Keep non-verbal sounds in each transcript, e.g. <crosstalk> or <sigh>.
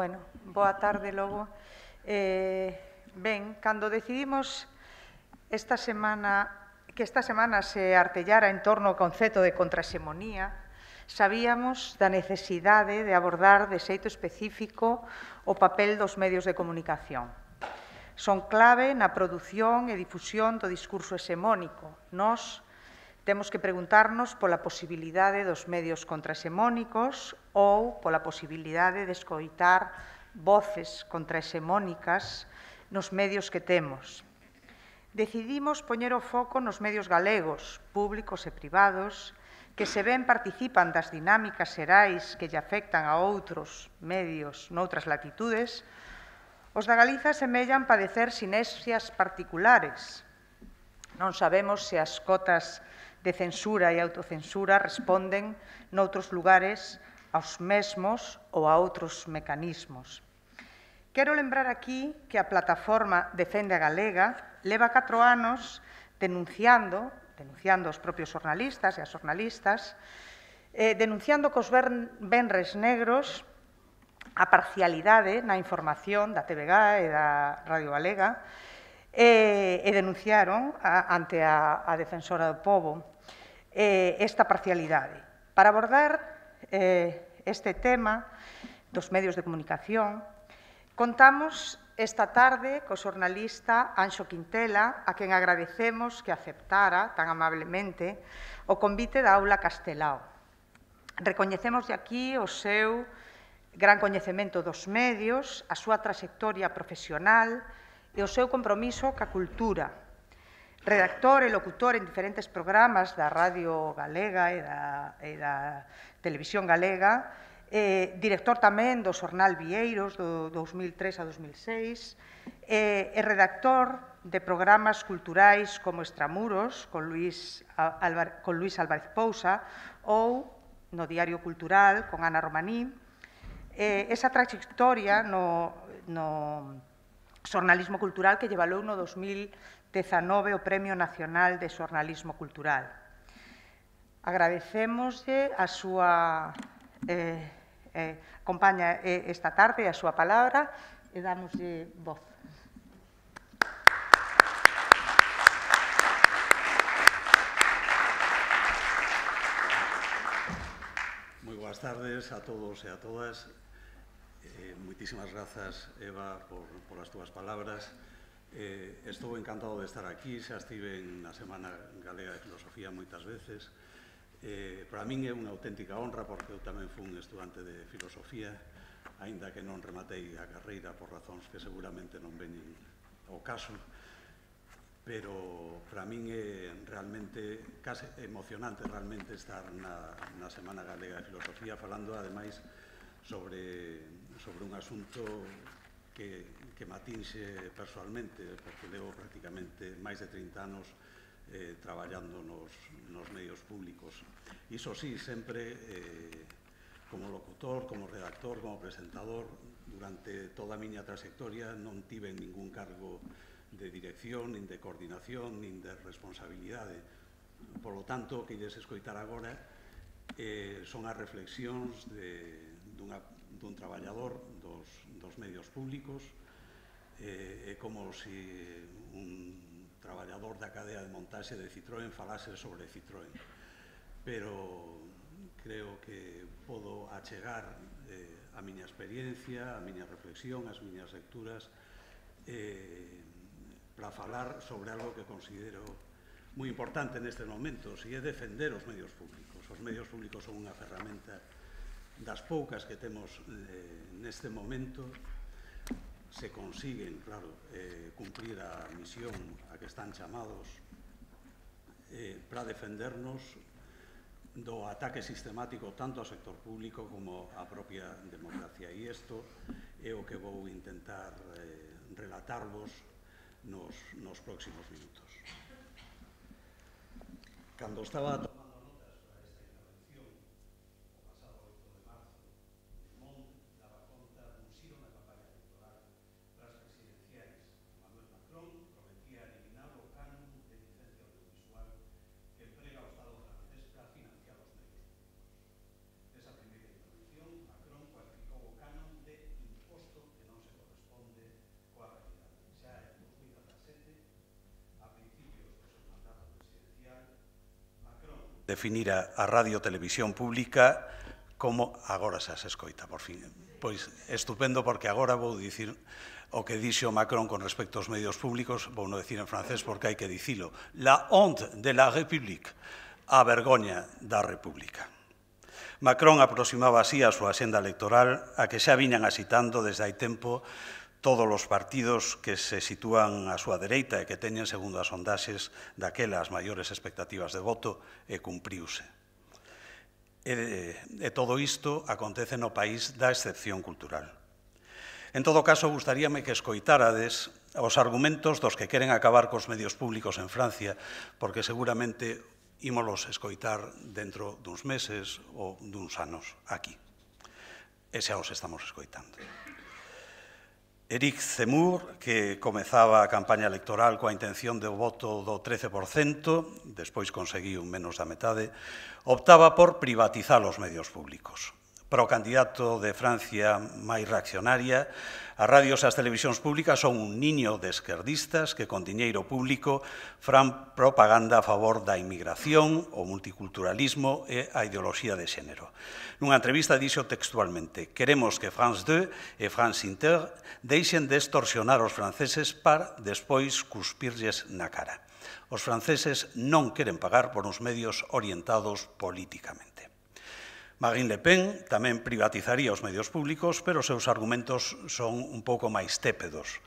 Bueno, boa tarde logo. Eh, ben, cando decidimos esta semana que esta semana se artellara en torno ao concepto de contrasemonía, sabíamos da necesidade de abordar de xeito específico o papel dos medios de comunicación. Son clave na produción e difusión do discurso hexemónico. Nos, Temos que preguntarnos pola posibilidade dos medios contrasemónicos ou pola posibilidade de escoitar voces contrasemónicas nos medios que temos. Decidimos poñer o foco nos medios galegos, públicos e privados, que se ven participan das dinámicas xerais que lle afectan a outros medios noutras latitudes, os da Galiza semellan padecer sinesias particulares. Non sabemos se as cotas de censura e autocensura responden noutros lugares aos mesmos ou a outros mecanismos. Quero lembrar aquí que a plataforma Defende a Galega leva catro anos denunciando, denunciando os propios jornalistas e as jornalistas, eh, denunciando cos venres negros a parcialidade na información da TVG e da Radio Galega e, eh, e denunciaron a, ante a, a Defensora do Povo eh, esta parcialidade. Para abordar eh, este tema dos medios de comunicación, contamos esta tarde co xornalista Anxo Quintela, a quen agradecemos que aceptara tan amablemente o convite da aula Castelao. Recoñecemos de aquí o seu gran coñecemento dos medios, a súa trayectoria profesional e o seu compromiso ca cultura, redactor e locutor en diferentes programas da Radio Galega e da, e da Televisión Galega, eh, director tamén do xornal Vieiros do 2003 a 2006, eh, e redactor de programas culturais como Extramuros, con Luís, Alvar, con Luís Álvarez Pousa, ou no Diario Cultural, con Ana Romaní. Eh, esa trayectoria no, no xornalismo cultural que lle no 2000 19 o Premio Nacional de Xornalismo Cultural. Agradecémoslle a súa eh, eh, compaña eh, esta tarde a súa palabra e damoslle voz. Moi boas tardes a todos e a todas. Eh, moitísimas grazas, Eva, por, por as túas palabras. Eh, estou encantado de estar aquí, xa estive na Semana Galega de Filosofía moitas veces. Eh, para min é unha auténtica honra porque eu tamén fui un estudante de filosofía, aínda que non rematei a carreira por razóns que seguramente non venen ao caso, pero para min é realmente case emocionante realmente estar na, na Semana Galega de Filosofía falando ademais sobre, sobre un asunto que que atinxe personalmente, porque levo prácticamente máis de 30 anos eh, traballando nos, nos medios públicos. Iso sí, sempre eh, como locutor, como redactor, como presentador, durante toda a miña trayectoria non tive ningún cargo de dirección, nin de coordinación, nin de responsabilidade. Por lo tanto, que ides escoitar agora eh, son as reflexións de, dunha, dun traballador dos, dos medios públicos, eh, é eh, como se un traballador da cadea de montaxe de Citroën falase sobre Citroën. Pero creo que podo achegar eh, a miña experiencia, a miña reflexión, as miñas lecturas, eh, para falar sobre algo que considero moi importante neste momento, si é defender os medios públicos. Os medios públicos son unha ferramenta das poucas que temos eh, neste momento se consiguen, claro, eh, cumprir a misión a que están chamados eh, para defendernos do ataque sistemático tanto ao sector público como á propia democracia. E isto é o que vou intentar eh, relatarvos nos, nos próximos minutos. Cando estaba... definir a, a radio televisión pública como agora xa se escoita, por fin. Pois estupendo porque agora vou dicir o que dixo Macron con respecto aos medios públicos, vou non dicir en francés porque hai que dicilo, la honte de la République, a vergoña da República. Macron aproximaba así a súa xenda electoral a que xa viñan asitando desde hai tempo todos os partidos que se sitúan á súa dereita e que teñen, segundo as sondaxes, daquela as maiores expectativas de voto e cumpriuse. E, e todo isto acontece no país da excepción cultural. En todo caso, gustaríame que escoitarades os argumentos dos que queren acabar cos medios públicos en Francia, porque seguramente ímolos escoitar dentro duns meses ou duns anos aquí. E xa os estamos escoitando. Eric Zemur, que comezaba a campaña electoral coa intención de voto do 13%, despois conseguiu menos da metade, optaba por privatizar os medios públicos para o candidato de Francia máis reaccionaria, as radios e as televisións públicas son un niño de esquerdistas que con diñeiro público fran propaganda a favor da inmigración, o multiculturalismo e a ideoloxía de xénero. Nunha entrevista dixo textualmente queremos que France 2 e France Inter deixen de extorsionar os franceses para despois cuspirlles na cara. Os franceses non queren pagar por uns medios orientados políticamente. Marine Le Pen tamén privatizaría os medios públicos, pero os seus argumentos son un pouco máis tépedos.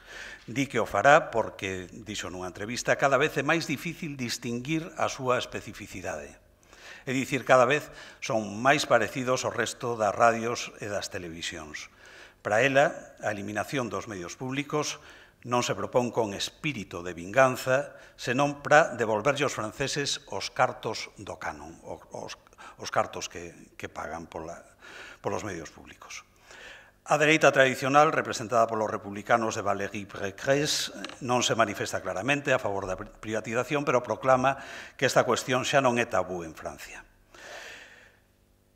Di que o fará porque, dixo nunha entrevista, cada vez é máis difícil distinguir a súa especificidade. É dicir, cada vez son máis parecidos ao resto das radios e das televisións. Para ela, a eliminación dos medios públicos non se propón con espírito de vinganza, senón para devolverlle aos franceses os cartos do canon, os os cartos que, que pagan pola, polos medios públicos. A dereita tradicional, representada polos republicanos de Valéry Pécresse, non se manifesta claramente a favor da privatización, pero proclama que esta cuestión xa non é tabú en Francia.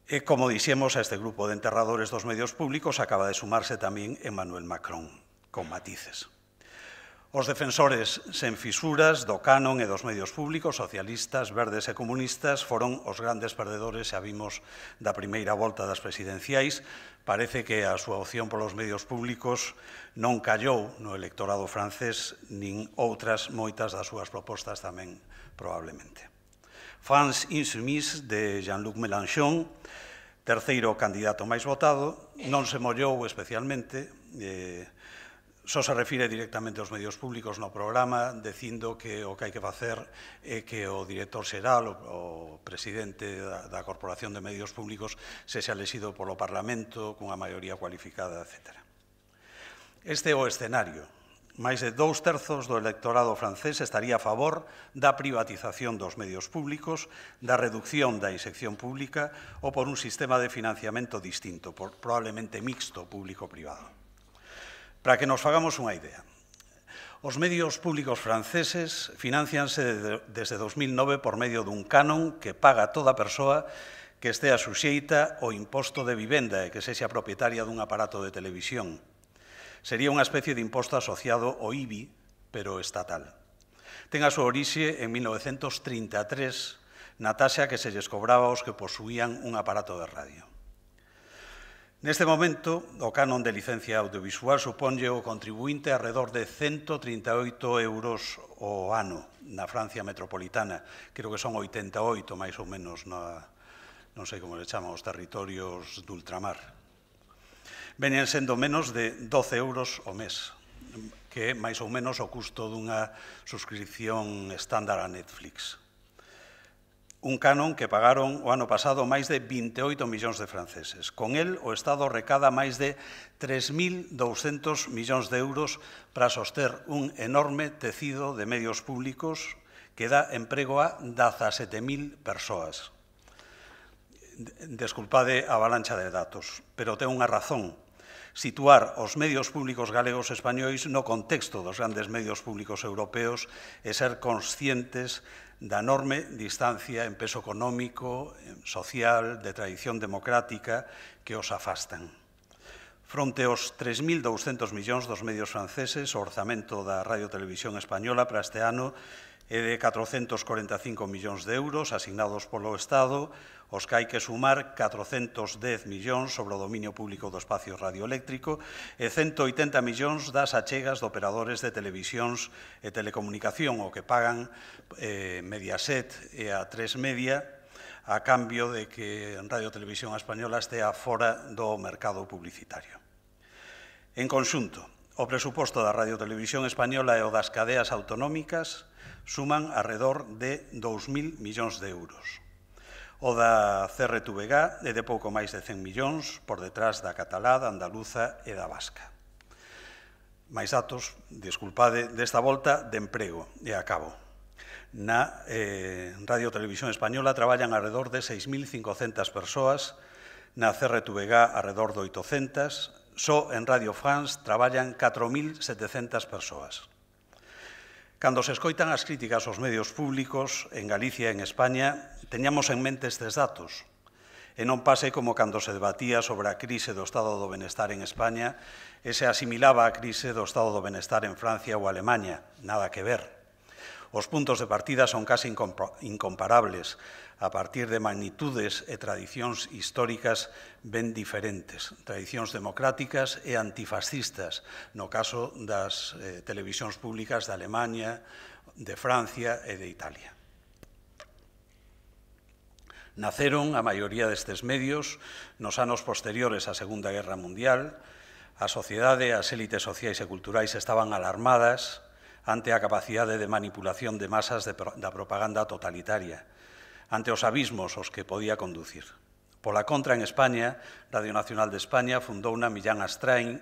E, como dixemos, a este grupo de enterradores dos medios públicos acaba de sumarse tamén Emmanuel Macron, con matices. Os defensores sen fisuras do canon e dos medios públicos, socialistas, verdes e comunistas, foron os grandes perdedores, xa vimos, da primeira volta das presidenciais. Parece que a súa opción polos medios públicos non callou no electorado francés, nin outras moitas das súas propostas tamén, probablemente. France Insoumise, de Jean-Luc Mélenchon, terceiro candidato máis votado, non se mollou especialmente, eh, só se refire directamente aos medios públicos no programa, dicindo que o que hai que facer é que o director xeral, o, o presidente da, Corporación de Medios Públicos, se xa lexido polo Parlamento cunha maioría cualificada, etc. Este é o escenario. Mais de dous terzos do electorado francés estaría a favor da privatización dos medios públicos, da reducción da inxección pública ou por un sistema de financiamento distinto, probablemente mixto público-privado. Para que nos fagamos unha idea. Os medios públicos franceses financianse desde 2009 por medio dun canon que paga toda persoa que estea suxeita ao imposto de vivenda e que sexa propietaria dun aparato de televisión. Sería unha especie de imposto asociado ao IBI, pero estatal. Ten a súa orixe en 1933 na taxa que se lles cobraba aos que posuían un aparato de radio. Neste momento, o canon de licencia audiovisual suponlle o contribuinte alrededor de 138 euros o ano na Francia metropolitana. Creo que son 88, máis ou menos, na, non sei como le chaman, os territorios de ultramar. Venen sendo menos de 12 euros o mes, que é máis ou menos o custo dunha suscripción estándar a Netflix un canon que pagaron o ano pasado máis de 28 millóns de franceses. Con el, o Estado recada máis de 3.200 millóns de euros para soster un enorme tecido de medios públicos que dá emprego a 17.000 persoas. Desculpade a avalancha de datos, pero ten unha razón. Situar os medios públicos galegos españóis no contexto dos grandes medios públicos europeos e ser conscientes da enorme distancia en peso económico, social, de tradición democrática que os afastan. Fronte aos 3.200 millóns dos medios franceses, o orzamento da Radio Televisión Española para este ano e de 445 millóns de euros asignados polo Estado, os que hai que sumar 410 millóns sobre o dominio público do espacio radioeléctrico e 180 millóns das achegas de operadores de televisións e telecomunicación, o que pagan eh, Mediaset e a 3 Media, a cambio de que Radio Televisión Española estea fora do mercado publicitario. En conxunto, o presuposto da Radio Televisión Española e o das cadeas autonómicas suman arredor de 2.000 millóns de euros. O da CRTVG é de pouco máis de 100 millóns por detrás da catalá, da andaluza e da vasca. Máis datos, desculpade, desta volta de emprego e acabo. Na eh, Radio Televisión Española traballan alrededor de 6.500 persoas, na CRTVG alrededor de 800, só en Radio France traballan 4.700 persoas. Cando se escoitan as críticas aos medios públicos en Galicia e en España, teñamos en mente estes datos, e non pase como cando se debatía sobre a crise do estado do benestar en España e se asimilaba a crise do estado do benestar en Francia ou Alemanha, nada que ver. Os puntos de partida son case incomparables, a partir de magnitudes e tradicións históricas ben diferentes, tradicións democráticas e antifascistas, no caso das eh, televisións públicas de Alemania, de Francia e de Italia. Naceron a maioría destes medios nos anos posteriores á Segunda Guerra Mundial, a sociedade as élites sociais e culturais estaban alarmadas ante a capacidade de manipulación de masas de, da propaganda totalitaria, ante os abismos os que podía conducir. Pola contra, en España, Radio Nacional de España fundou na Millán Astrain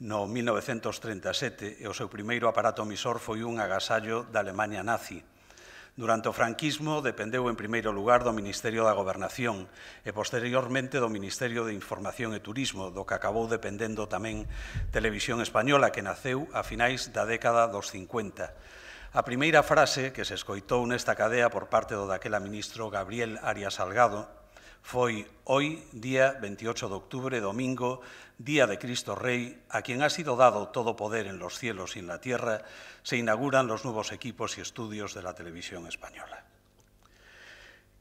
no 1937 e o seu primeiro aparato emisor foi un agasallo da Alemania nazi. Durante o franquismo dependeu en primeiro lugar do Ministerio da Gobernación e posteriormente do Ministerio de Información e Turismo, do que acabou dependendo tamén Televisión Española, que naceu a finais da década dos 50 A primeira frase que se escoitou nesta cadea por parte do daquela ministro Gabriel Arias Salgado foi hoy, día 28 de octubre, domingo, día de Cristo Rey, a quien ha sido dado todo poder en los cielos y en la tierra, se inauguran los nuevos equipos y estudios de la televisión española.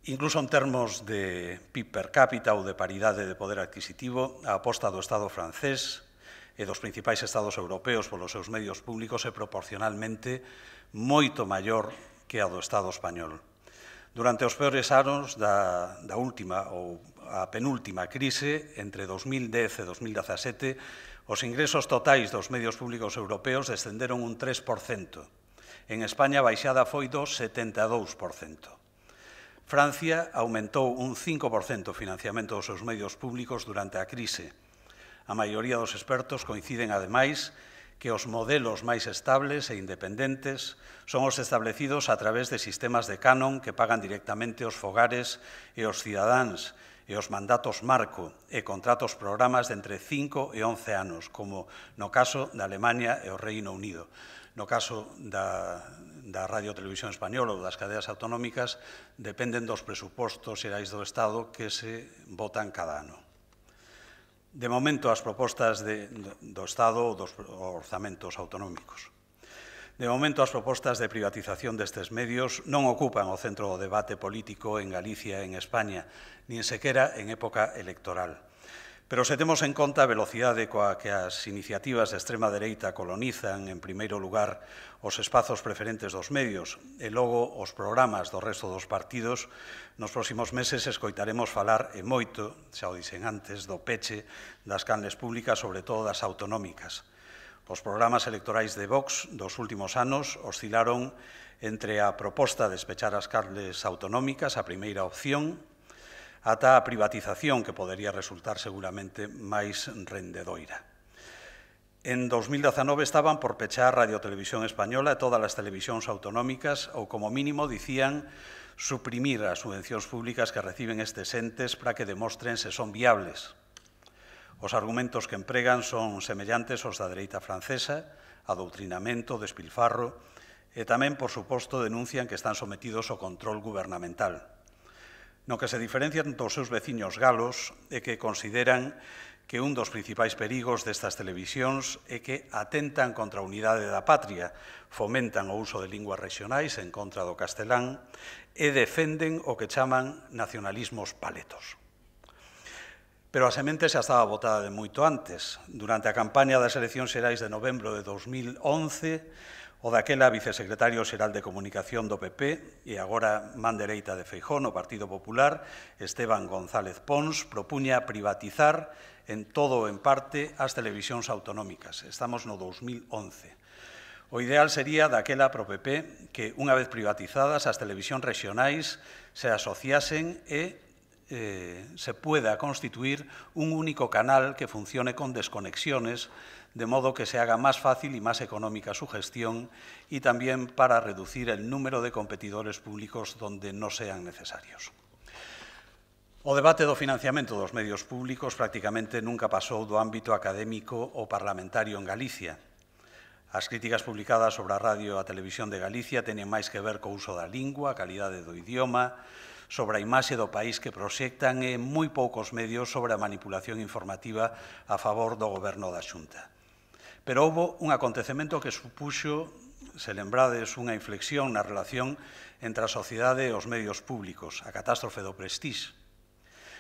Incluso en termos de PIB per cápita ou de paridade de poder adquisitivo, a aposta do Estado francés e dos principais estados europeos polos seus medios públicos é proporcionalmente moito maior que a do Estado español. Durante os peores anos da, da última ou a penúltima crise, entre 2010 e 2017, os ingresos totais dos medios públicos europeos descenderon un 3%. En España, a baixada foi do 72%. Francia aumentou un 5% o financiamento dos seus medios públicos durante a crise. A maioría dos expertos coinciden, ademais, que que os modelos máis estables e independentes son os establecidos a través de sistemas de canon que pagan directamente os fogares e os cidadáns e os mandatos marco e contratos programas de entre 5 e 11 anos, como no caso da Alemania e o Reino Unido. No caso da, da Radio Televisión Española ou das cadeas autonómicas, dependen dos presupostos xerais do Estado que se votan cada ano de momento as propostas de, do Estado ou dos orzamentos autonómicos. De momento as propostas de privatización destes medios non ocupan o centro do debate político en Galicia e en España, nin sequera en época electoral. Pero se temos en conta a velocidade coa que as iniciativas de extrema dereita colonizan, en primeiro lugar, os espazos preferentes dos medios e logo os programas do resto dos partidos, nos próximos meses escoitaremos falar e moito, xa o dixen antes, do peche das canles públicas, sobre todo das autonómicas. Os programas electorais de Vox dos últimos anos oscilaron entre a proposta de despechar as carles autonómicas, a primeira opción, ata a privatización que podería resultar seguramente máis rendedoira. En 2019 estaban por pechar Radio Televisión Española e todas as televisións autonómicas ou, como mínimo, dicían suprimir as subvencións públicas que reciben estes entes para que demostren se son viables. Os argumentos que empregan son semellantes aos da dereita francesa, adoutrinamento, despilfarro, e tamén, por suposto, denuncian que están sometidos ao control gubernamental no que se diferencian dos seus veciños galos e que consideran que un dos principais perigos destas televisións é que atentan contra a unidade da patria, fomentan o uso de linguas regionais en contra do castelán e defenden o que chaman nacionalismos paletos. Pero a semente xa estaba botada de moito antes. Durante a campaña das eleccións xerais de novembro de 2011, O daquela vicesecretario xeral de Comunicación do PP e agora man dereita de Feijón, o Partido Popular, Esteban González Pons, propuña privatizar en todo ou en parte as televisións autonómicas. Estamos no 2011. O ideal sería daquela pro PP que, unha vez privatizadas, as televisións rexionais se asociasen e eh, se pueda constituir un único canal que funcione con desconexiones de modo que se haga más fácil y más económica su gestión y también para reducir el número de competidores públicos donde no sean necesarios. O debate do financiamento dos medios públicos prácticamente nunca pasou do ámbito académico ou parlamentario en Galicia. As críticas publicadas sobre a radio e a televisión de Galicia teñen máis que ver co uso da lingua, a calidade do idioma, sobre a imaxe do país que proxectan e moi poucos medios sobre a manipulación informativa a favor do goberno da Xunta. Pero houbo un acontecemento que supuxo, se lembrades, unha inflexión na relación entre a sociedade e os medios públicos, a catástrofe do Prestige.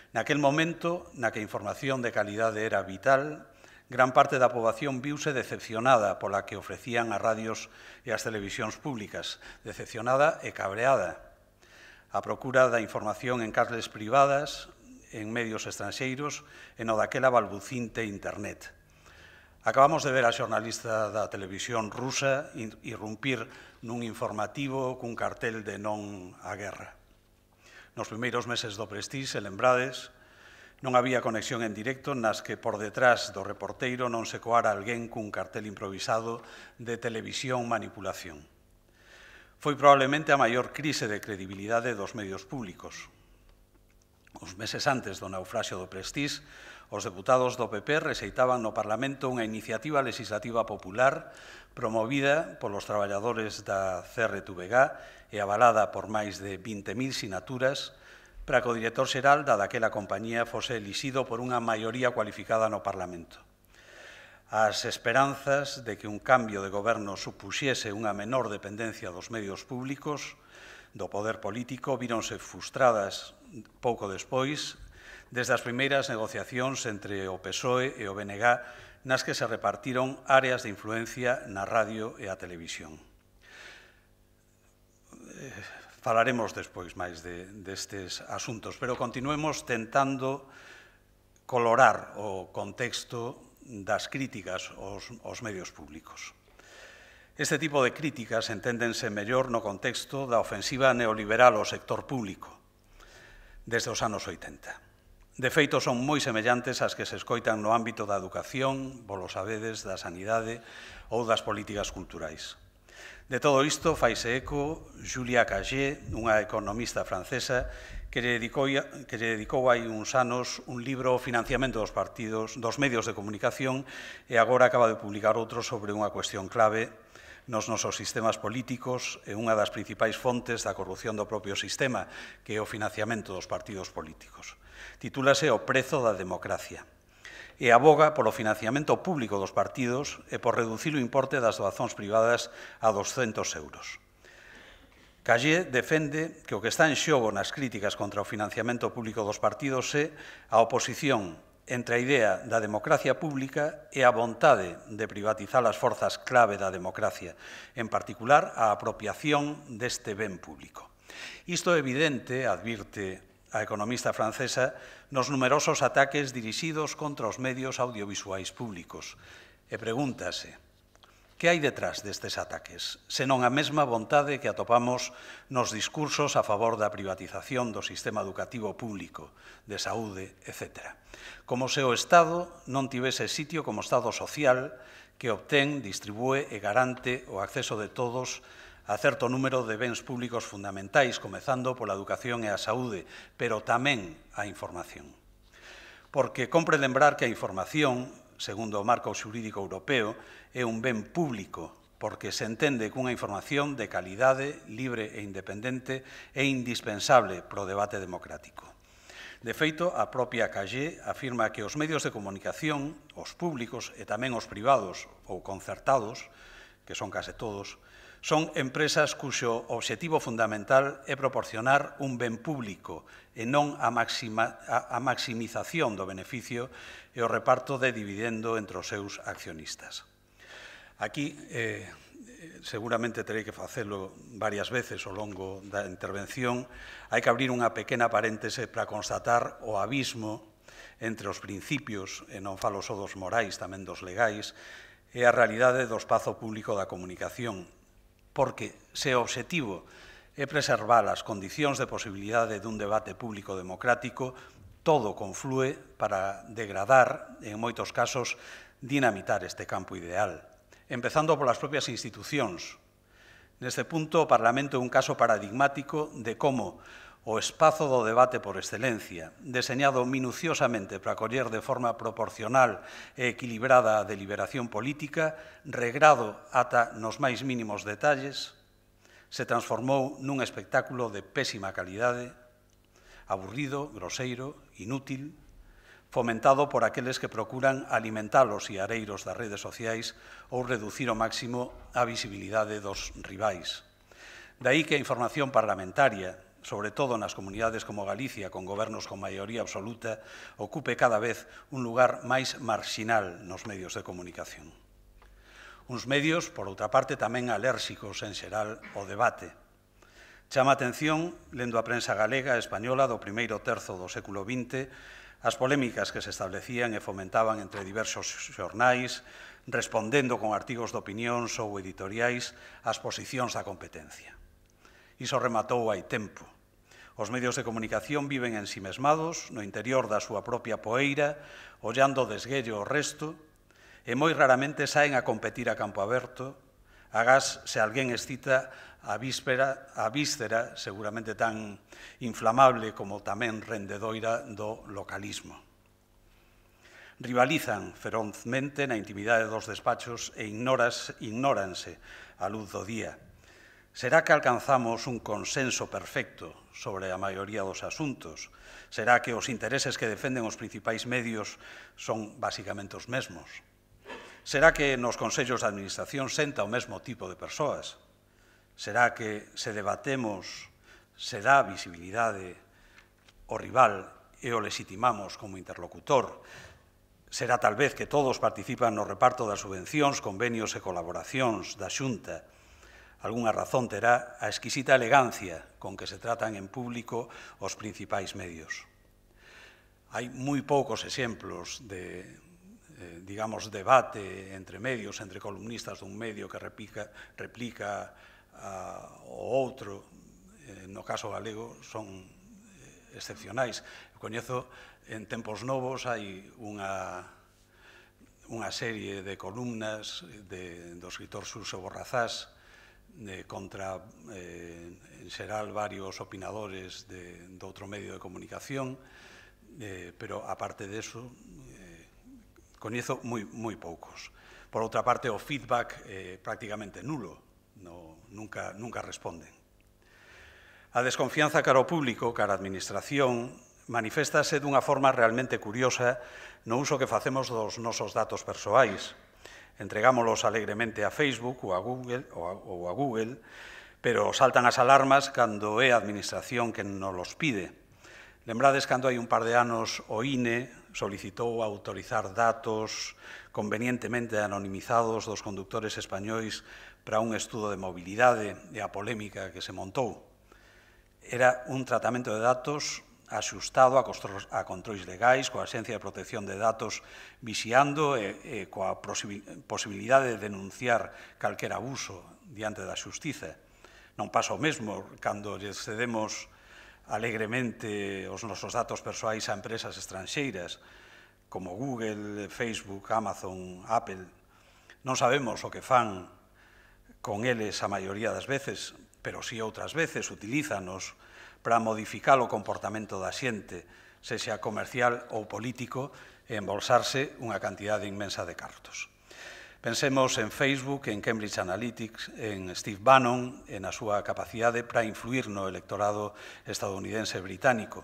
Naquel momento, na que a información de calidade era vital, gran parte da poboación viuse decepcionada pola que ofrecían as radios e as televisións públicas, decepcionada e cabreada. A procura da información en casles privadas, en medios estranxeiros e no daquela balbucinte internet Acabamos de ver a xornalista da televisión rusa irrumpir nun informativo cun cartel de non a guerra. Nos primeiros meses do Prestige, se lembrades, non había conexión en directo nas que por detrás do reporteiro non se coara alguén cun cartel improvisado de televisión manipulación. Foi probablemente a maior crise de credibilidade dos medios públicos. Uns meses antes do naufraxio do Prestige, Os deputados do PP rexeitaban no Parlamento unha iniciativa legislativa popular promovida polos traballadores da CRTVG e avalada por máis de 20.000 sinaturas para que o director xeral da daquela compañía fose elixido por unha maioría cualificada no Parlamento. As esperanzas de que un cambio de goberno supuxese unha menor dependencia dos medios públicos do poder político víronse frustradas pouco despois desde as primeiras negociacións entre o PSOE e o BNG nas que se repartiron áreas de influencia na radio e a televisión. Eh, falaremos despois máis de, destes asuntos, pero continuemos tentando colorar o contexto das críticas aos, aos medios públicos. Este tipo de críticas enténdense mellor no contexto da ofensiva neoliberal ao sector público desde os anos 80. De feito, son moi semellantes ás que se escoitan no ámbito da educación, volo sabedes, da sanidade ou das políticas culturais. De todo isto faise eco Julia Cagé, unha economista francesa, que dedicou, que lle dedicou hai uns anos un libro o financiamento dos partidos, dos medios de comunicación, e agora acaba de publicar outro sobre unha cuestión clave nos nosos sistemas políticos e unha das principais fontes da corrupción do propio sistema, que é o financiamento dos partidos políticos. Titúlase O prezo da democracia e aboga polo financiamento público dos partidos e por reducir o importe das doazóns privadas a 200 euros. Callé defende que o que está en xogo nas críticas contra o financiamento público dos partidos é a oposición entre a idea da democracia pública e a vontade de privatizar as forzas clave da democracia, en particular a apropiación deste ben público. Isto é evidente, advirte a economista francesa, nos numerosos ataques dirixidos contra os medios audiovisuais públicos. E pregúntase, que hai detrás destes ataques, senón a mesma vontade que atopamos nos discursos a favor da privatización do sistema educativo público, de saúde, etc. Como se o Estado non tivese sitio como Estado social que obtén, distribúe e garante o acceso de todos a a certo número de bens públicos fundamentais, comezando pola educación e a saúde, pero tamén a información. Porque compre lembrar que a información, segundo o marco xurídico europeo, é un ben público porque se entende cunha información de calidade, libre e independente é indispensable pro debate democrático. De feito, a propia Callé afirma que os medios de comunicación, os públicos e tamén os privados ou concertados, que son case todos, Son empresas cuxo obxectivo fundamental é proporcionar un ben público e non a, maxima, a maximización do beneficio e o reparto de dividendo entre os seus accionistas. Aquí eh, seguramente terei que facelo varias veces ao longo da intervención, hai que abrir unha pequena paréntese para constatar o abismo entre os principios, e non falo só dos morais, tamén dos legais, e a realidade do espazo público da comunicación, porque se o obxectivo é preservar as condicións de posibilidade dun debate público democrático, todo conflúe para degradar, en moitos casos, dinamitar este campo ideal, empezando polas propias institucións. Neste punto, o Parlamento é un caso paradigmático de como o espazo do debate por excelencia, deseñado minuciosamente para coller de forma proporcional e equilibrada a deliberación política, regrado ata nos máis mínimos detalles, se transformou nun espectáculo de pésima calidade, aburrido, groseiro, inútil, fomentado por aqueles que procuran alimentar os iareiros das redes sociais ou reducir o máximo a visibilidade dos rivais. Daí que a información parlamentaria, sobre todo nas comunidades como Galicia, con gobernos con maioría absoluta, ocupe cada vez un lugar máis marxinal nos medios de comunicación. Uns medios, por outra parte, tamén alérxicos en xeral ao debate. Chama atención, lendo a prensa galega e española do primeiro terzo do século XX, as polémicas que se establecían e fomentaban entre diversos xornais, respondendo con artigos de opinións ou editoriais ás posicións da competencia. Iso rematou hai tempo. Os medios de comunicación viven ensimesmados no interior da súa propia poeira, ollando desguello o resto, e moi raramente saen a competir a campo aberto, agás se alguén excita a víspera, a víscera, seguramente tan inflamable como tamén rendedoira do localismo. Rivalizan ferozmente na intimidade dos despachos e ignoras, ignóranse a luz do día, Será que alcanzamos un consenso perfecto sobre a maioría dos asuntos? Será que os intereses que defenden os principais medios son basicamente os mesmos? Será que nos consellos de administración senta o mesmo tipo de persoas? Será que se debatemos, se dá visibilidade o rival e o legitimamos como interlocutor? Será tal vez que todos participan no reparto das subvencións, convenios e colaboracións da xunta? Algúnha razón terá a exquisita elegancia con que se tratan en público os principais medios. Hai moi poucos exemplos de, eh, digamos, debate entre medios, entre columnistas dun medio que replica, replica o outro, eh, no caso galego, son eh, excepcionais. coñezo en tempos novos hai unha unha serie de columnas de, do escritor Xuxo Borrazás eh, contra, eh, en xeral, varios opinadores de, de outro medio de comunicación, eh, pero, aparte de eso, eh, coñezo moi, moi poucos. Por outra parte, o feedback eh, prácticamente nulo, no, nunca, nunca responden. A desconfianza cara ao público, cara á administración, maniféstase dunha forma realmente curiosa no uso que facemos dos nosos datos persoais, entregámoslos alegremente a Facebook ou a Google, ou a, Google pero saltan as alarmas cando é a administración que nos los pide. Lembrades cando hai un par de anos o INE solicitou autorizar datos convenientemente anonimizados dos conductores españóis para un estudo de mobilidade e a polémica que se montou. Era un tratamento de datos asustado a, controis legais, coa Axencia de Protección de Datos vixiando e, coa posibilidade de denunciar calquer abuso diante da xustiza. Non pasa o mesmo cando cedemos alegremente os nosos datos persoais a empresas estranxeiras, como Google, Facebook, Amazon, Apple. Non sabemos o que fan con eles a maioría das veces, pero si outras veces utilízanos para modificar o comportamento da xente, sexa comercial ou político, e embolsarse unha cantidade inmensa de cartos. Pensemos en Facebook, en Cambridge Analytics, en Steve Bannon, en a súa capacidade para influir no electorado estadounidense británico.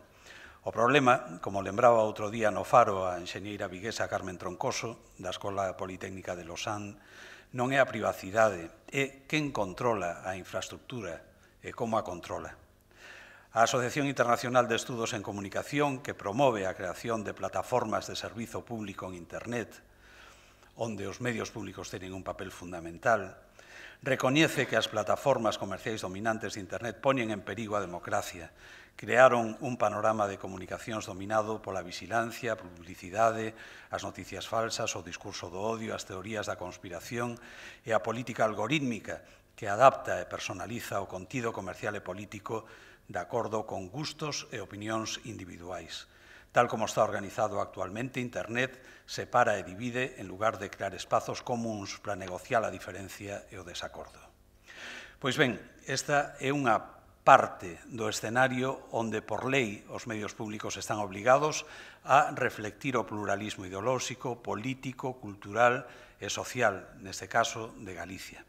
O problema, como lembraba outro día no Faro a enxeñeira viguesa Carmen Troncoso, da Escola Politécnica de Lausanne, non é a privacidade, é quen controla a infraestructura e como a controla. A Asociación Internacional de Estudos en Comunicación, que promove a creación de plataformas de servizo público en Internet, onde os medios públicos teñen un papel fundamental, recoñece que as plataformas comerciais dominantes de Internet poñen en perigo a democracia, crearon un panorama de comunicacións dominado pola vigilancia, a publicidade, as noticias falsas, o discurso do odio, as teorías da conspiración e a política algorítmica que adapta e personaliza o contido comercial e político de acordo con gustos e opinións individuais. Tal como está organizado actualmente, Internet separa e divide en lugar de crear espazos comuns para negociar a diferencia e o desacordo. Pois ben, esta é unha parte do escenario onde por lei os medios públicos están obligados a reflectir o pluralismo ideolóxico, político, cultural e social, neste caso de Galicia.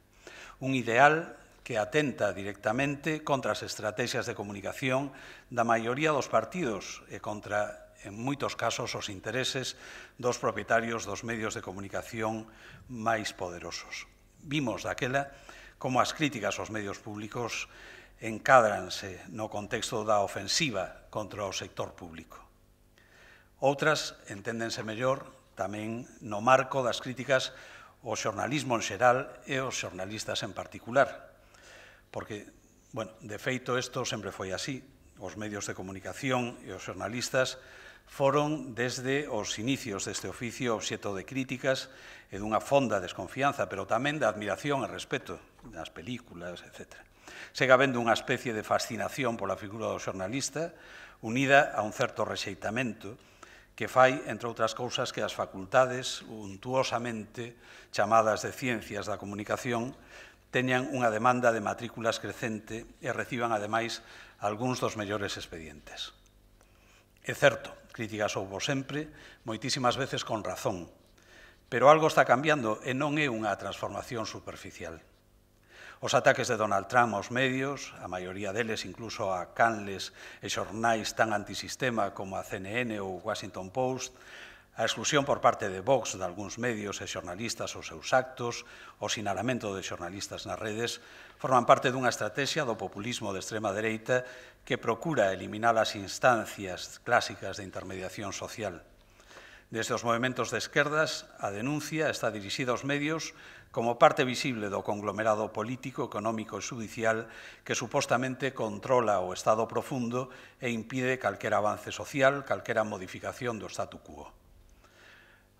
Un ideal que atenta directamente contra as estrategias de comunicación da maioría dos partidos e contra, en moitos casos, os intereses dos propietarios dos medios de comunicación máis poderosos. Vimos daquela como as críticas aos medios públicos encádranse no contexto da ofensiva contra o sector público. Outras enténdense mellor tamén no marco das críticas ao xornalismo en xeral e aos xornalistas en particular porque, bueno, de feito isto sempre foi así. Os medios de comunicación e os jornalistas foron desde os inicios deste oficio obxeto de críticas e dunha fonda desconfianza, pero tamén da admiración e respeto nas películas, etc. Sega habendo unha especie de fascinación pola figura do xornalista, unida a un certo rexeitamento, que fai, entre outras cousas, que as facultades untuosamente chamadas de ciencias da comunicación teñan unha demanda de matrículas crecente e reciban, ademais, algúns dos mellores expedientes. É certo, críticas houbo sempre, moitísimas veces con razón, pero algo está cambiando e non é unha transformación superficial. Os ataques de Donald Trump aos medios, a maioría deles incluso a canles e xornais tan antisistema como a CNN ou Washington Post, a exclusión por parte de Vox de algúns medios e xornalistas aos seus actos, o sinalamento de xornalistas nas redes, forman parte dunha estrategia do populismo de extrema dereita que procura eliminar as instancias clásicas de intermediación social. Desde os movimentos de esquerdas, a denuncia está dirixida aos medios como parte visible do conglomerado político, económico e judicial que supostamente controla o Estado profundo e impide calquera avance social, calquera modificación do statu quo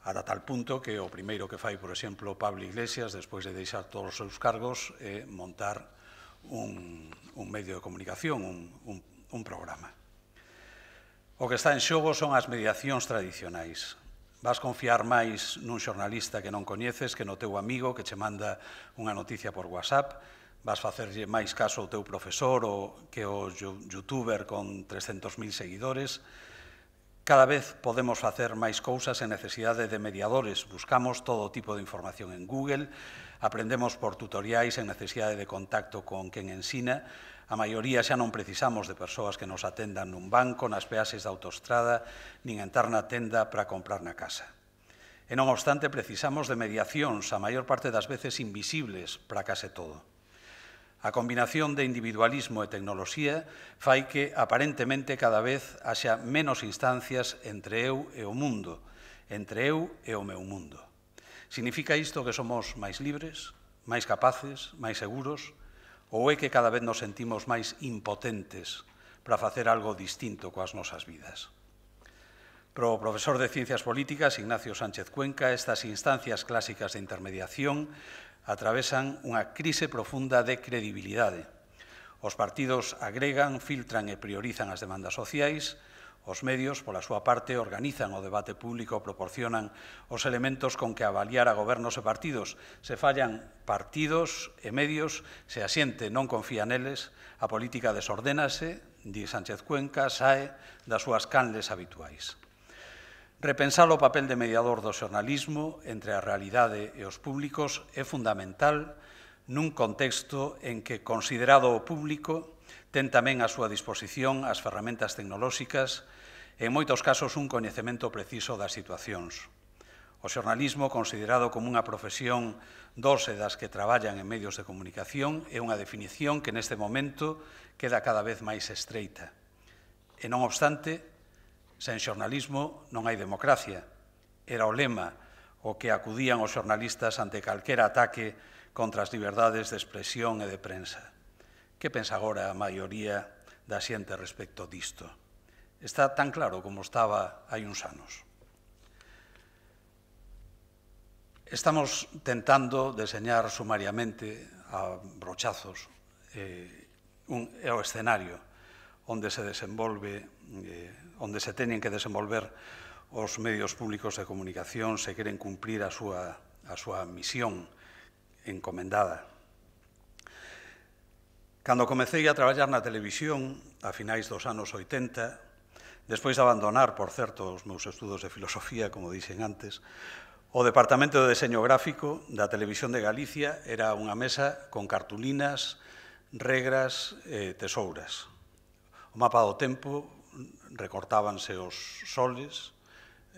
ata tal punto que o primeiro que fai, por exemplo, Pablo Iglesias, despois de deixar todos os seus cargos, é montar un, un medio de comunicación, un, un, un programa. O que está en xogo son as mediacións tradicionais. Vas confiar máis nun xornalista que non coñeces que no teu amigo que che manda unha noticia por WhatsApp, vas facerlle máis caso ao teu profesor ou que o youtuber con 300.000 seguidores, Cada vez podemos facer máis cousas sen necesidade de mediadores. Buscamos todo tipo de información en Google, aprendemos por tutoriais sen necesidade de contacto con quen ensina, a maioría xa non precisamos de persoas que nos atendan nun banco, nas peaxes da autostrada, nin entrar na tenda para comprar na casa. E non obstante, precisamos de mediacións, a maior parte das veces invisibles, para case todo. A combinación de individualismo e tecnoloxía fai que, aparentemente, cada vez haxa menos instancias entre eu e o mundo, entre eu e o meu mundo. Significa isto que somos máis libres, máis capaces, máis seguros, ou é que cada vez nos sentimos máis impotentes para facer algo distinto coas nosas vidas? Pro o profesor de Ciencias Políticas, Ignacio Sánchez Cuenca, estas instancias clásicas de intermediación atravesan unha crise profunda de credibilidade. Os partidos agregan, filtran e priorizan as demandas sociais, Os medios, pola súa parte, organizan o debate público, proporcionan os elementos con que avaliar a gobernos e partidos. Se fallan partidos e medios, se a xente non confía neles, a política desordénase, di Sánchez Cuenca, sae das súas canles habituais. Repensar o papel de mediador do xornalismo entre a realidade e os públicos é fundamental nun contexto en que, considerado o público, ten tamén a súa disposición as ferramentas tecnolóxicas e, en moitos casos, un coñecemento preciso das situacións. O xornalismo, considerado como unha profesión dose das que traballan en medios de comunicación, é unha definición que neste momento queda cada vez máis estreita. E non obstante, Sen xornalismo non hai democracia. Era o lema o que acudían os xornalistas ante calquera ataque contra as liberdades de expresión e de prensa. Que pensa agora a maioría da xente respecto disto? Está tan claro como estaba hai uns anos. Estamos tentando deseñar sumariamente a brochazos eh, un, é o escenario onde se desenvolve eh, onde se teñen que desenvolver os medios públicos de comunicación se queren cumprir a súa, a súa misión encomendada. Cando comecei a traballar na televisión, a finais dos anos 80, despois de abandonar, por certo, os meus estudos de filosofía, como dixen antes, o Departamento de Deseño Gráfico da Televisión de Galicia era unha mesa con cartulinas, regras e eh, tesouras. O mapa do tempo recortábanse os soles,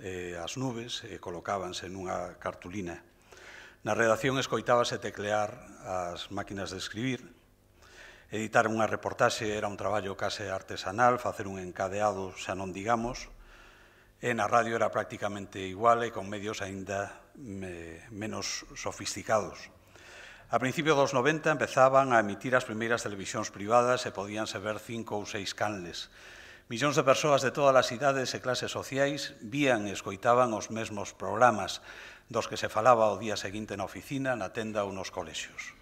eh, as nubes, e colocábanse nunha cartulina. Na redacción escoitábase teclear as máquinas de escribir, editar unha reportaxe era un traballo case artesanal, facer un encadeado xa non digamos, e na radio era prácticamente igual e con medios aínda me, menos sofisticados. A principio dos 90 empezaban a emitir as primeiras televisións privadas e podíanse ver cinco ou seis canles. Millóns de persoas de todas as idades e clases sociais vían e escoitaban os mesmos programas dos que se falaba o día seguinte na oficina, na tenda ou nos colexios.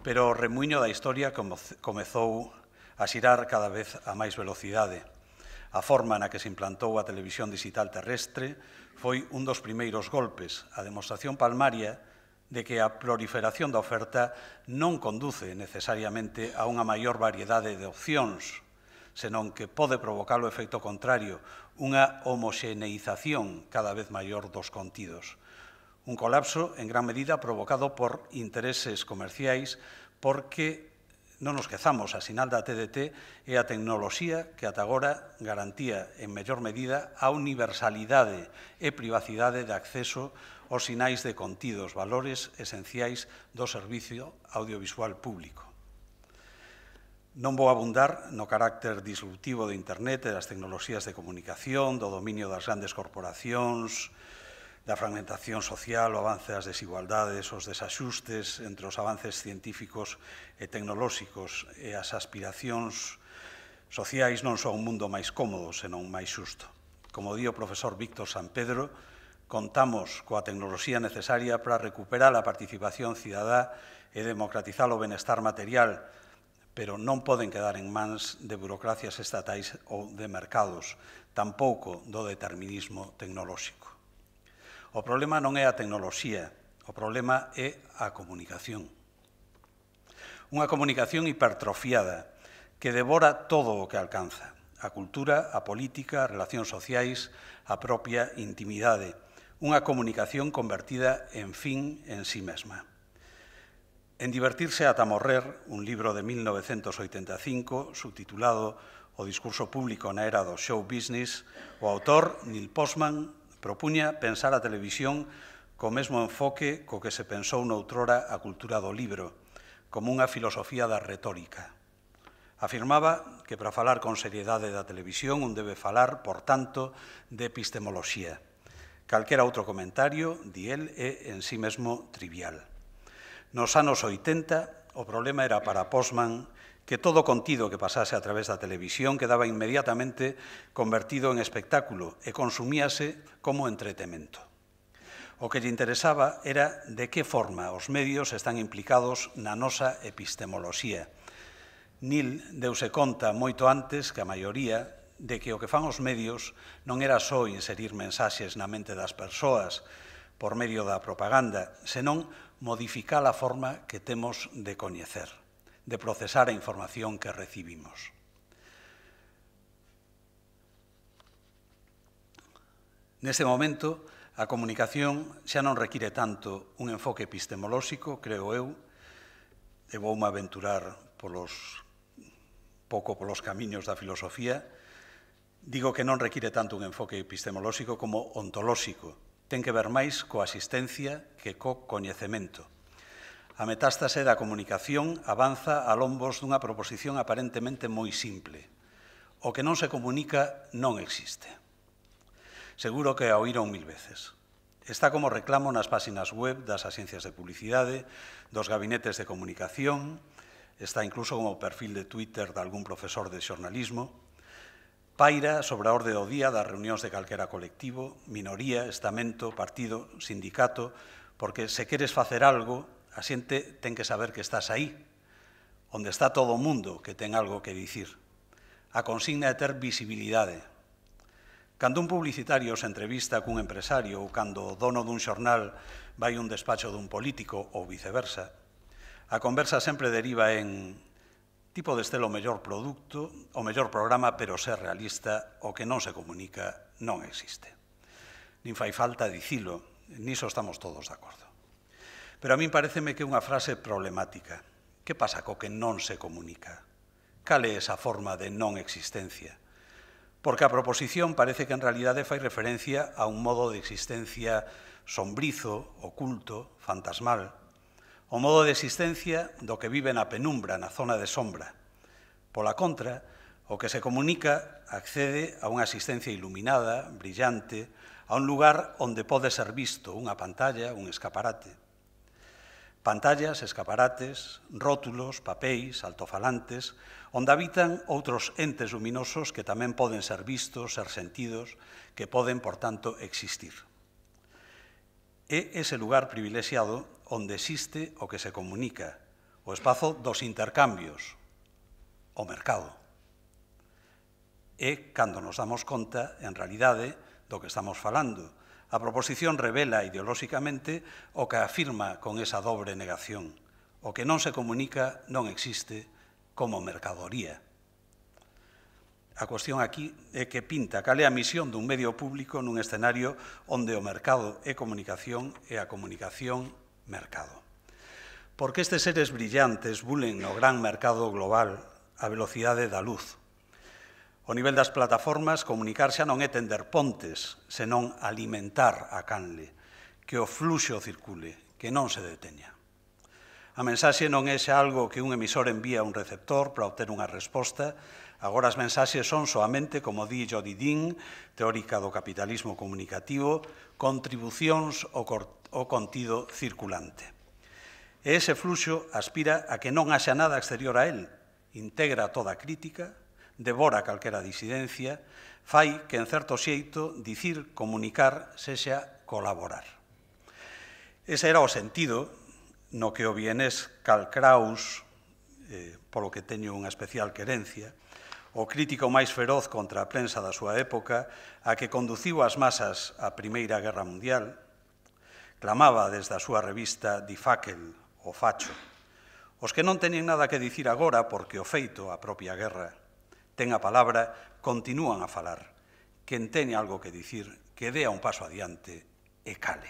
Pero o remuño da historia comezou a xirar cada vez a máis velocidade. A forma na que se implantou a televisión digital terrestre foi un dos primeiros golpes, a demostración palmaria de que a proliferación da oferta non conduce necesariamente a unha maior variedade de opcións senón que pode provocar o efecto contrario, unha homoxeneización cada vez maior dos contidos. Un colapso en gran medida provocado por intereses comerciais porque non nos quezamos, a sinal da TDT é a tecnoloxía que ata agora garantía en mellor medida a universalidade e privacidade de acceso aos sinais de contidos, valores esenciais do servicio audiovisual público. Non vou abundar no carácter disruptivo do Internet e das tecnoloxías de comunicación, do dominio das grandes corporacións, da fragmentación social, o avance das desigualdades, os desaxustes entre os avances científicos e tecnolóxicos e as aspiracións sociais non son un mundo máis cómodo, senón máis xusto. Como di o profesor Víctor San Pedro, contamos coa tecnoloxía necesaria para recuperar a participación cidadá e democratizar o benestar material pero non poden quedar en mans de burocracias estatais ou de mercados, tampouco do determinismo tecnolóxico. O problema non é a tecnoloxía, o problema é a comunicación. Unha comunicación hipertrofiada que devora todo o que alcanza, a cultura, a política, as relacións sociais, a propia intimidade, unha comunicación convertida en fin en sí mesma. En Divertirse ata morrer, un libro de 1985 subtitulado O discurso público na era do show business, o autor Neil Postman propuña pensar a televisión co mesmo enfoque co que se pensou noutrora a cultura do libro, como unha filosofía da retórica. Afirmaba que para falar con seriedade da televisión un debe falar, por tanto, de epistemoloxía. Calquera outro comentario, di el, é en sí mesmo trivial. Nos anos 80, o problema era para Postman que todo contido que pasase a través da televisión quedaba inmediatamente convertido en espectáculo e consumíase como entretemento. O que lle interesaba era de que forma os medios están implicados na nosa epistemoloxía. Nil deuse conta moito antes que a maioría de que o que fan os medios non era só inserir mensaxes na mente das persoas por medio da propaganda, senón modifica a forma que temos de coñecer, de procesar a información que recibimos. Neste momento, a comunicación xa non require tanto un enfoque epistemolóxico, creo eu, e vou me aventurar polos pouco polos camiños da filosofía, digo que non require tanto un enfoque epistemolóxico como ontolóxico, ten que ver máis coa asistencia que co coñecemento. A metástase da comunicación avanza a lombos dunha proposición aparentemente moi simple. O que non se comunica non existe. Seguro que a oíron mil veces. Está como reclamo nas páxinas web das axencias de publicidade, dos gabinetes de comunicación, está incluso como perfil de Twitter de algún profesor de xornalismo, paira sobre a orde do día das reunións de calquera colectivo, minoría, estamento, partido, sindicato, porque se queres facer algo, a xente ten que saber que estás aí, onde está todo o mundo que ten algo que dicir. A consigna é ter visibilidade. Cando un publicitario se entrevista cun empresario ou cando o dono dun xornal vai un despacho dun político ou viceversa, a conversa sempre deriva en Tipo deste o mellor produto, o mellor programa, pero ser realista, o que non se comunica non existe. Nin fai falta dicilo, niso estamos todos de acordo. Pero a min pareceme que é unha frase problemática. Que pasa co que non se comunica? Cale esa forma de non existencia? Porque a proposición parece que en realidade fai referencia a un modo de existencia sombrizo, oculto, fantasmal, O modo de existencia do que vive na penumbra, na zona de sombra. Pola contra, o que se comunica accede a unha existencia iluminada, brillante, a un lugar onde pode ser visto unha pantalla, un escaparate. Pantallas, escaparates, rótulos, papéis, altofalantes, onde habitan outros entes luminosos que tamén poden ser vistos, ser sentidos, que poden, por tanto, existir. É ese lugar privilexiado onde existe o que se comunica, o espazo dos intercambios, o mercado. E cando nos damos conta, en realidade, do que estamos falando. A proposición revela ideolóxicamente o que afirma con esa dobre negación. O que non se comunica non existe como mercadoría. A cuestión aquí é que pinta cal é a misión dun medio público nun escenario onde o mercado é comunicación e a comunicación mercado. Porque estes seres brillantes bulen o gran mercado global a velocidade da luz. O nivel das plataformas, comunicar xa non é tender pontes, senón alimentar a canle, que o fluxo circule, que non se deteña. A mensaxe non é xa algo que un emisor envía a un receptor para obter unha resposta, Agora as mensaxes son soamente, como di Jody Dean, teórica do capitalismo comunicativo, contribucións ao contido circulante. E ese fluxo aspira a que non haxa nada exterior a él, integra toda a crítica, devora calquera disidencia, fai que en certo xeito dicir comunicar sexa colaborar. Ese era o sentido no que o vienés Karl Kraus, eh, polo que teño unha especial querencia, o crítico máis feroz contra a prensa da súa época, a que conduciu as masas á Primeira Guerra Mundial, clamaba desde a súa revista Di Fackel, o Facho, os que non teñen nada que dicir agora porque o feito a propia guerra ten a palabra, continúan a falar. Quen teña algo que dicir, que dea un paso adiante e cale.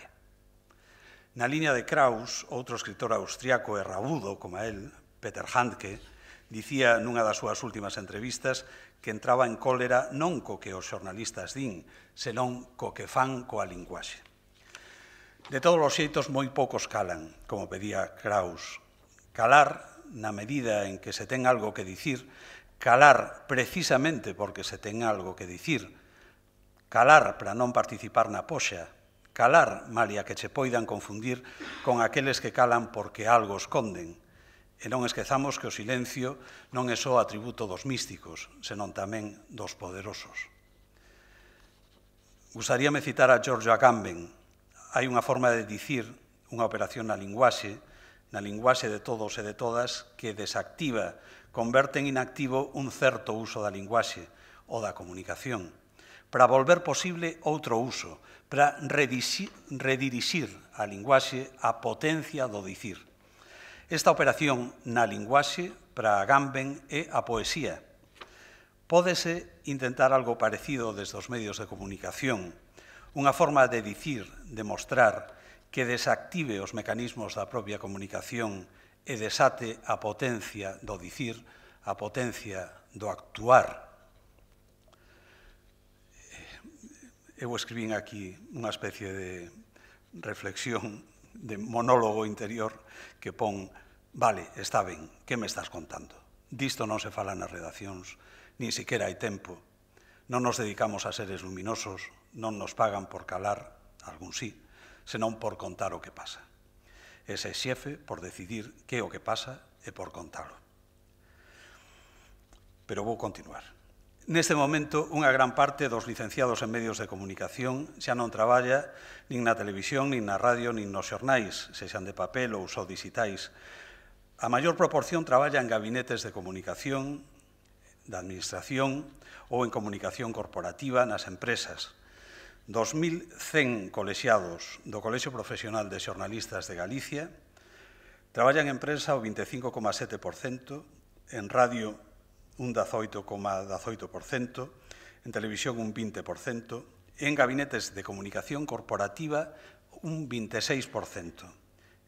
Na liña de Kraus, outro escritor austriaco e rabudo como el, Peter Handke, Dicía nunha das súas últimas entrevistas que entraba en cólera non co que os xornalistas din, senón co que fan coa linguaxe. De todos os xeitos, moi poucos calan, como pedía Kraus. Calar, na medida en que se ten algo que dicir, calar precisamente porque se ten algo que dicir, calar para non participar na poxa, calar malia que che poidan confundir con aqueles que calan porque algo esconden, E non esquezamos que o silencio non é só atributo dos místicos, senón tamén dos poderosos. Gustaríame citar a Giorgio Agamben. Hai unha forma de dicir unha operación na linguaxe, na linguaxe de todos e de todas, que desactiva, converte en inactivo un certo uso da linguaxe ou da comunicación, para volver posible outro uso, para redirixir a linguaxe a potencia do dicir. Esta operación na linguaxe para a Gamben é a poesía. Pódese intentar algo parecido desde os medios de comunicación, unha forma de dicir, de mostrar, que desactive os mecanismos da propia comunicación e desate a potencia do dicir, a potencia do actuar. Eu escribín aquí unha especie de reflexión de monólogo interior que pon, vale, está ben, que me estás contando? Disto non se fala nas redaccións, nin siquiera hai tempo. Non nos dedicamos a seres luminosos, non nos pagan por calar, algún sí, senón por contar o que pasa. Ese xefe por decidir que o que pasa e por contalo. Pero vou continuar. Neste momento, unha gran parte dos licenciados en medios de comunicación xa non traballa nin na televisión, nin na radio, nin nos xornais, sexan de papel ou só digitais. A maior proporción traballa en gabinetes de comunicación, da administración ou en comunicación corporativa nas empresas. 2.100 colexiados do Colexio Profesional de Xornalistas de Galicia traballan en prensa o 25,7%, en radio un 18,18%, en televisión un 20%, en gabinetes de comunicación corporativa un 26%,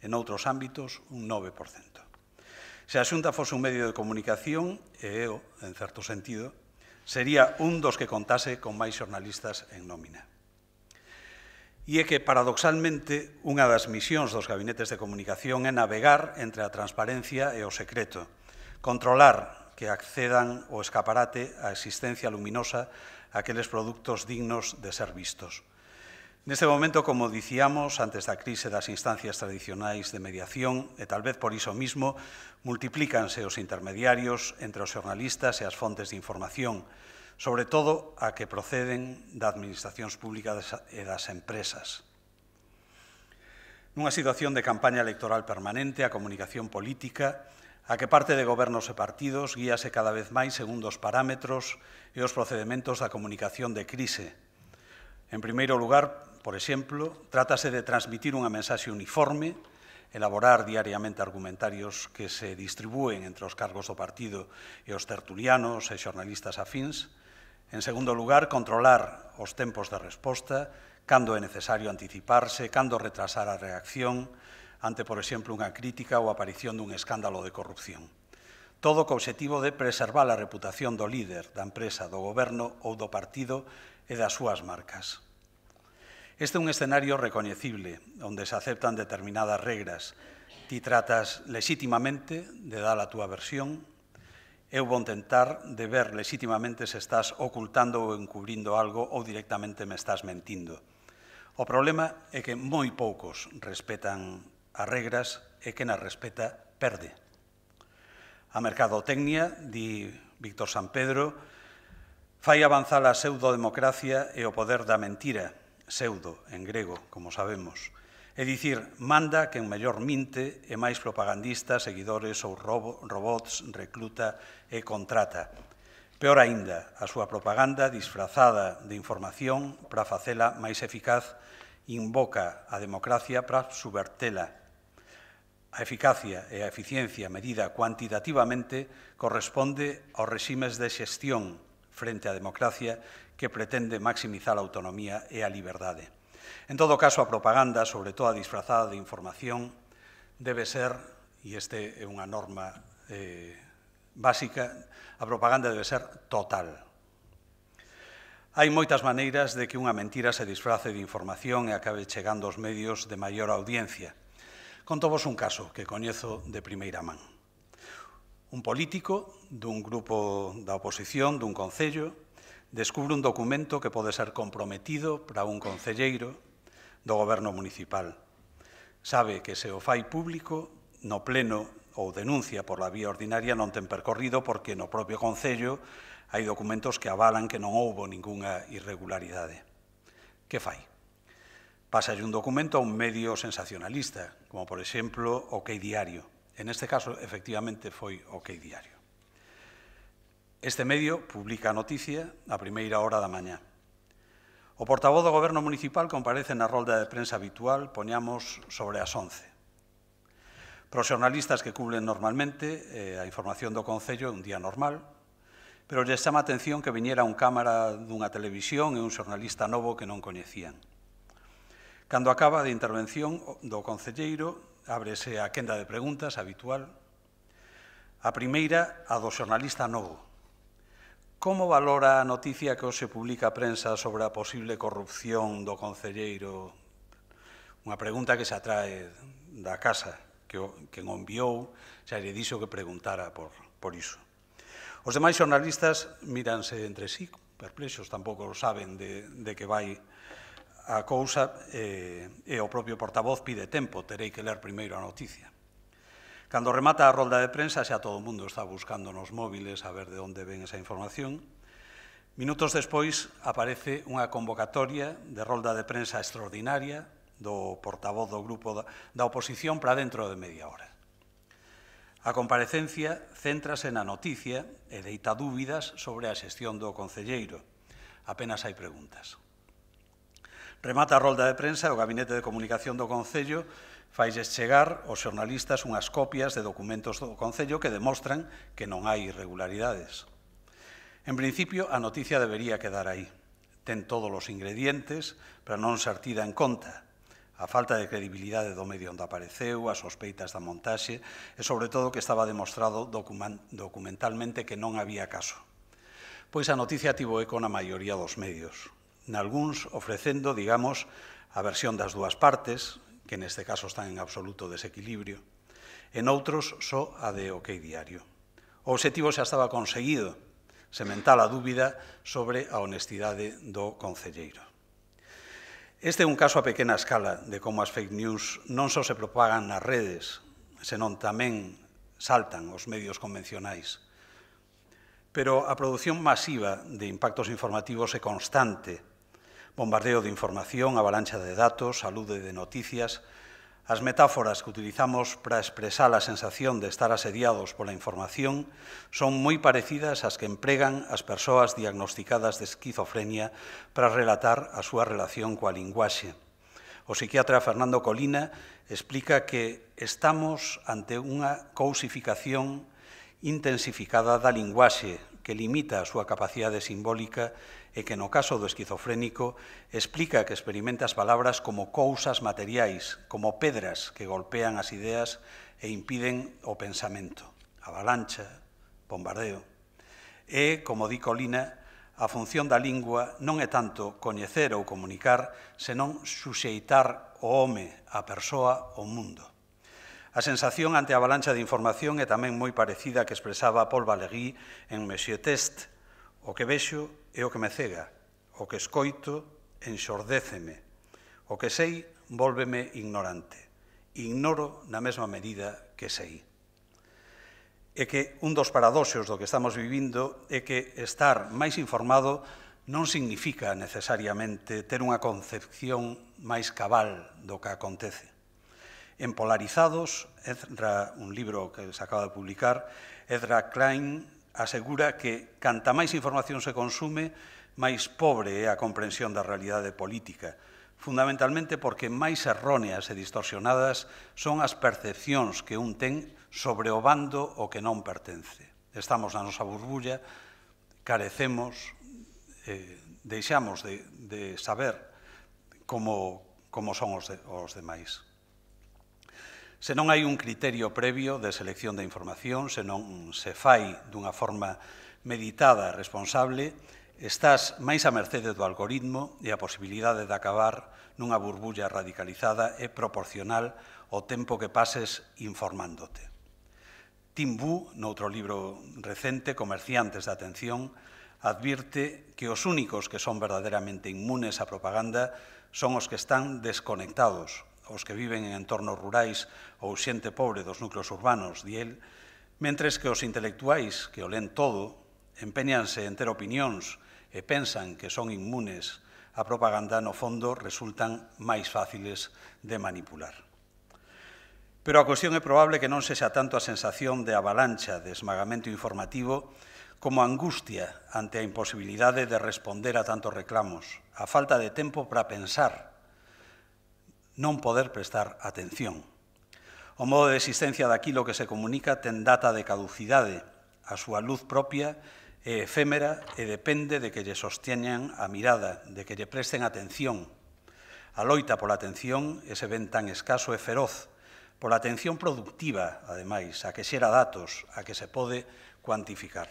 en outros ámbitos un 9%. Se a Xunta fose un medio de comunicación, e eu, en certo sentido, sería un dos que contase con máis xornalistas en nómina. E é que, paradoxalmente, unha das misións dos gabinetes de comunicación é navegar entre a transparencia e o secreto, controlar que accedan ao escaparate a existencia luminosa aqueles produtos dignos de ser vistos. Neste momento, como dicíamos, antes da crise das instancias tradicionais de mediación, e tal vez por iso mismo, multiplícanse os intermediarios entre os xornalistas e as fontes de información, sobre todo a que proceden da administracións públicas e das empresas. Nunha situación de campaña electoral permanente, a comunicación política a que parte de gobernos e partidos guíase cada vez máis segundo os parámetros e os procedementos da comunicación de crise. En primeiro lugar, por exemplo, trátase de transmitir unha mensaxe uniforme, elaborar diariamente argumentarios que se distribúen entre os cargos do partido e os tertulianos e xornalistas afíns. En segundo lugar, controlar os tempos de resposta, cando é necesario anticiparse, cando retrasar a reacción, ante, por exemplo, unha crítica ou aparición dun escándalo de corrupción. Todo co obxectivo de preservar a reputación do líder, da empresa, do goberno ou do partido e das súas marcas. Este é un escenario reconhecible, onde se aceptan determinadas regras. Ti tratas lexítimamente de dar a túa versión, eu vou tentar de ver lexítimamente se estás ocultando ou encubrindo algo ou directamente me estás mentindo. O problema é que moi poucos respetan as regras e que na respeta perde. A mercadotecnia, di Víctor San Pedro, fai avanzar a pseudo-democracia e o poder da mentira, pseudo en grego, como sabemos. É dicir, manda quen mellor minte e máis propagandistas, seguidores ou robots recluta e contrata. Peor aínda, a súa propaganda disfrazada de información para facela máis eficaz invoca a democracia para subvertela A eficacia e a eficiencia medida cuantitativamente corresponde aos regimes de xestión frente á democracia que pretende maximizar a autonomía e a liberdade. En todo caso, a propaganda, sobre todo a disfrazada de información, debe ser, e este é unha norma eh, básica, a propaganda debe ser total, Hai moitas maneiras de que unha mentira se disfrace de información e acabe chegando aos medios de maior audiencia. Contovos un caso que coñezo de primeira man. Un político dun grupo da oposición dun concello descubre un documento que pode ser comprometido para un concelleiro do goberno municipal. Sabe que se o fai público no pleno ou denuncia por la vía ordinaria non ten percorrido porque no propio Concello hai documentos que avalan que non houbo ningunha irregularidade. Que fai? pasa un documento a un medio sensacionalista, como por exemplo o OK Diario. En este caso, efectivamente, foi o OK Diario. Este medio publica a noticia a primeira hora da mañá. O portavoz do Goberno Municipal comparece na rolda de prensa habitual, poñamos sobre as 11. Para os xornalistas que cubren normalmente eh, a información do Concello un día normal, pero lle chama atención que viñera un cámara dunha televisión e un xornalista novo que non coñecían. Cando acaba de intervención do Concelleiro, ábrese a quenda de preguntas habitual. A primeira, a do xornalista novo. Como valora a noticia que hoxe publica a prensa sobre a posible corrupción do Concelleiro? Unha pregunta que se atrae da casa, que, non que enviou, xa lle dixo que preguntara por, por iso. Os demais xornalistas miranse entre sí, perplexos, tampouco saben de, de que vai a cousa eh, e o propio portavoz pide tempo, terei que ler primeiro a noticia. Cando remata a rolda de prensa xa todo o mundo está buscando nos móviles a ver de onde ven esa información. Minutos despois aparece unha convocatoria de rolda de prensa extraordinaria do portavoz do grupo da oposición para dentro de media hora. A comparecencia céntrase na noticia e deita dúbidas sobre a xestión do Concelleiro. Apenas hai preguntas. Remata a rolda de prensa e o Gabinete de Comunicación do Concello faixes chegar aos xornalistas unhas copias de documentos do Concello que demostran que non hai irregularidades. En principio, a noticia debería quedar aí. Ten todos os ingredientes para non ser tida en conta. A falta de credibilidade do medio onde apareceu, as sospeitas da montaxe e, sobre todo, que estaba demostrado documentalmente que non había caso. Pois a noticia tivo eco na maioría dos medios nalgúns ofrecendo, digamos, a versión das dúas partes, que neste caso están en absoluto desequilibrio, en outros só a de OK Diario. O obxectivo xa estaba conseguido, semental a dúbida sobre a honestidade do concelleiro. Este é un caso a pequena escala de como as fake news non só se propagan nas redes, senón tamén saltan os medios convencionais. Pero a produción masiva de impactos informativos é constante bombardeo de información, avalancha de datos, salude de noticias, as metáforas que utilizamos para expresar a sensación de estar asediados pola información son moi parecidas ás que empregan as persoas diagnosticadas de esquizofrenia para relatar a súa relación coa linguaxe. O psiquiatra Fernando Colina explica que estamos ante unha cousificación intensificada da linguaxe que limita a súa capacidade simbólica e que no caso do esquizofrénico explica que experimenta as palabras como cousas materiais, como pedras que golpean as ideas e impiden o pensamento, avalancha, bombardeo. E, como di Colina, a función da lingua non é tanto coñecer ou comunicar, senón suxeitar o home, a persoa, o mundo. A sensación ante a avalancha de información é tamén moi parecida que expresaba Paul Valéry en Monsieur Test, o que vexo é o que me cega, o que escoito enxordéceme, o que sei vólveme ignorante, ignoro na mesma medida que sei. É que un dos paradoxos do que estamos vivindo é que estar máis informado non significa necesariamente ter unha concepción máis cabal do que acontece. En Polarizados, Ezra, un libro que se acaba de publicar, Ezra Klein asegura que canta máis información se consume, máis pobre é a comprensión da realidade política, fundamentalmente porque máis erróneas e distorsionadas son as percepcións que un ten sobre o bando o que non pertence. Estamos na nosa burbulla, carecemos, eh, deixamos de, de saber como, como son os, de, os demais. Se non hai un criterio previo de selección da información, se non se fai dunha forma meditada, e responsable, estás máis a mercede do algoritmo e a posibilidade de acabar nunha burbulla radicalizada é proporcional ao tempo que pases informándote. Tim Wu, noutro libro recente, Comerciantes da Atención, advirte que os únicos que son verdadeiramente inmunes á propaganda son os que están desconectados os que viven en entornos rurais ou xente pobre dos núcleos urbanos, di el, mentres que os intelectuais que o len todo empeñanse en ter opinións e pensan que son inmunes a propaganda no fondo resultan máis fáciles de manipular. Pero a cuestión é probable que non sexa tanto a sensación de avalancha de esmagamento informativo como a angustia ante a imposibilidade de responder a tantos reclamos, a falta de tempo para pensar non poder prestar atención. O modo de existencia daquilo que se comunica ten data de caducidade, a súa luz propia é efémera e depende de que lle sosteñan a mirada, de que lle presten atención. A loita pola atención, ese ben tan escaso e feroz, pola atención productiva, ademais, a que xera datos, a que se pode cuantificar.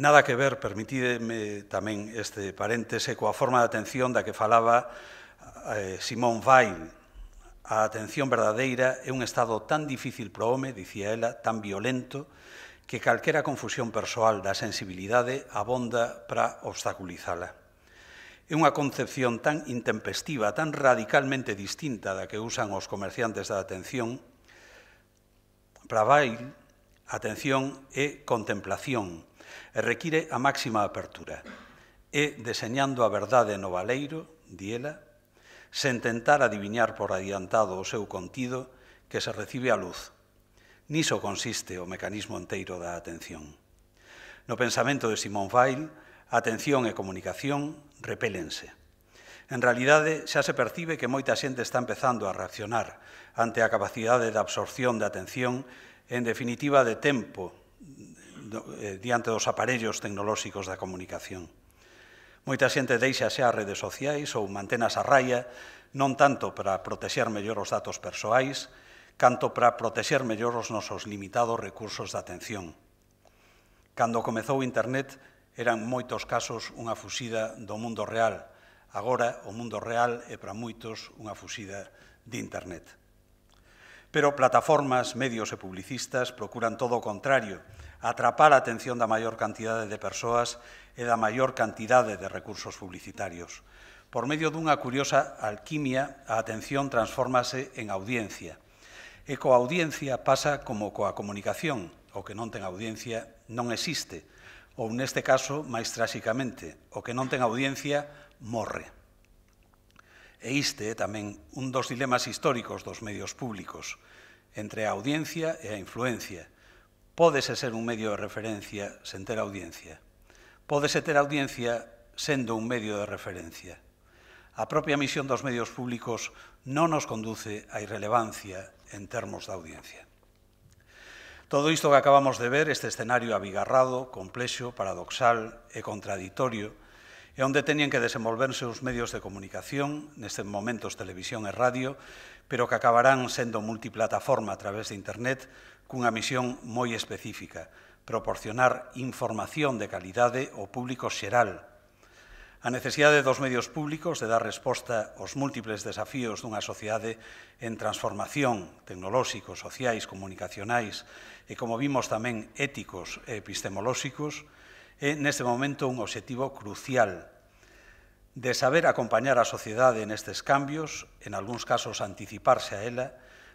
Nada que ver, permitideme tamén este paréntese, coa forma de atención da que falaba eh, Simón Weil. A atención verdadeira é un estado tan difícil pro home, dicía ela, tan violento, que calquera confusión persoal da sensibilidade abonda para obstaculizala. É unha concepción tan intempestiva, tan radicalmente distinta da que usan os comerciantes da atención. Para Weil, atención é contemplación, e require a máxima apertura. E, deseñando a verdade no valeiro, diela, sen tentar adiviñar por adiantado o seu contido que se recibe a luz. Niso consiste o mecanismo enteiro da atención. No pensamento de Simón Weil, atención e comunicación repelense. En realidade, xa se percibe que moita xente está empezando a reaccionar ante a capacidade de absorción da atención, en definitiva de tempo, Eh, diante dos aparellos tecnolóxicos da comunicación. Moita xente deixa xa as redes sociais ou mantenas a raia, non tanto para protexer mellor os datos persoais, canto para protexer mellor os nosos limitados recursos de atención. Cando comezou o Internet, eran moitos casos unha fuxida do mundo real. Agora, o mundo real é para moitos unha fuxida de Internet. Pero plataformas, medios e publicistas procuran todo o contrario, atrapar a atención da maior cantidade de persoas e da maior cantidade de recursos publicitarios. Por medio dunha curiosa alquimia, a atención transfórmase en audiencia. E coa audiencia pasa como coa comunicación, o que non ten audiencia non existe, ou neste caso, máis tráxicamente, o que non ten audiencia morre. E iste é tamén un dos dilemas históricos dos medios públicos, entre a audiencia e a influencia. Pódese ser un medio de referencia sen ter audiencia. Pódese ter audiencia sendo un medio de referencia. A propia misión dos medios públicos non nos conduce á irrelevancia en termos da audiencia. Todo isto que acabamos de ver, este escenario abigarrado, complexo, paradoxal e contradictorio, e onde tenían que desenvolverse os medios de comunicación, neste momentos televisión e radio, pero que acabarán sendo multiplataforma a través de Internet cunha misión moi específica, proporcionar información de calidade ao público xeral, a necesidade dos medios públicos de dar resposta aos múltiples desafíos dunha sociedade en transformación tecnolóxicos, sociais, comunicacionais e, como vimos tamén, éticos e epistemolóxicos, é neste momento un obxectivo crucial de saber acompañar a sociedade nestes cambios, en algúns casos anticiparse a ela,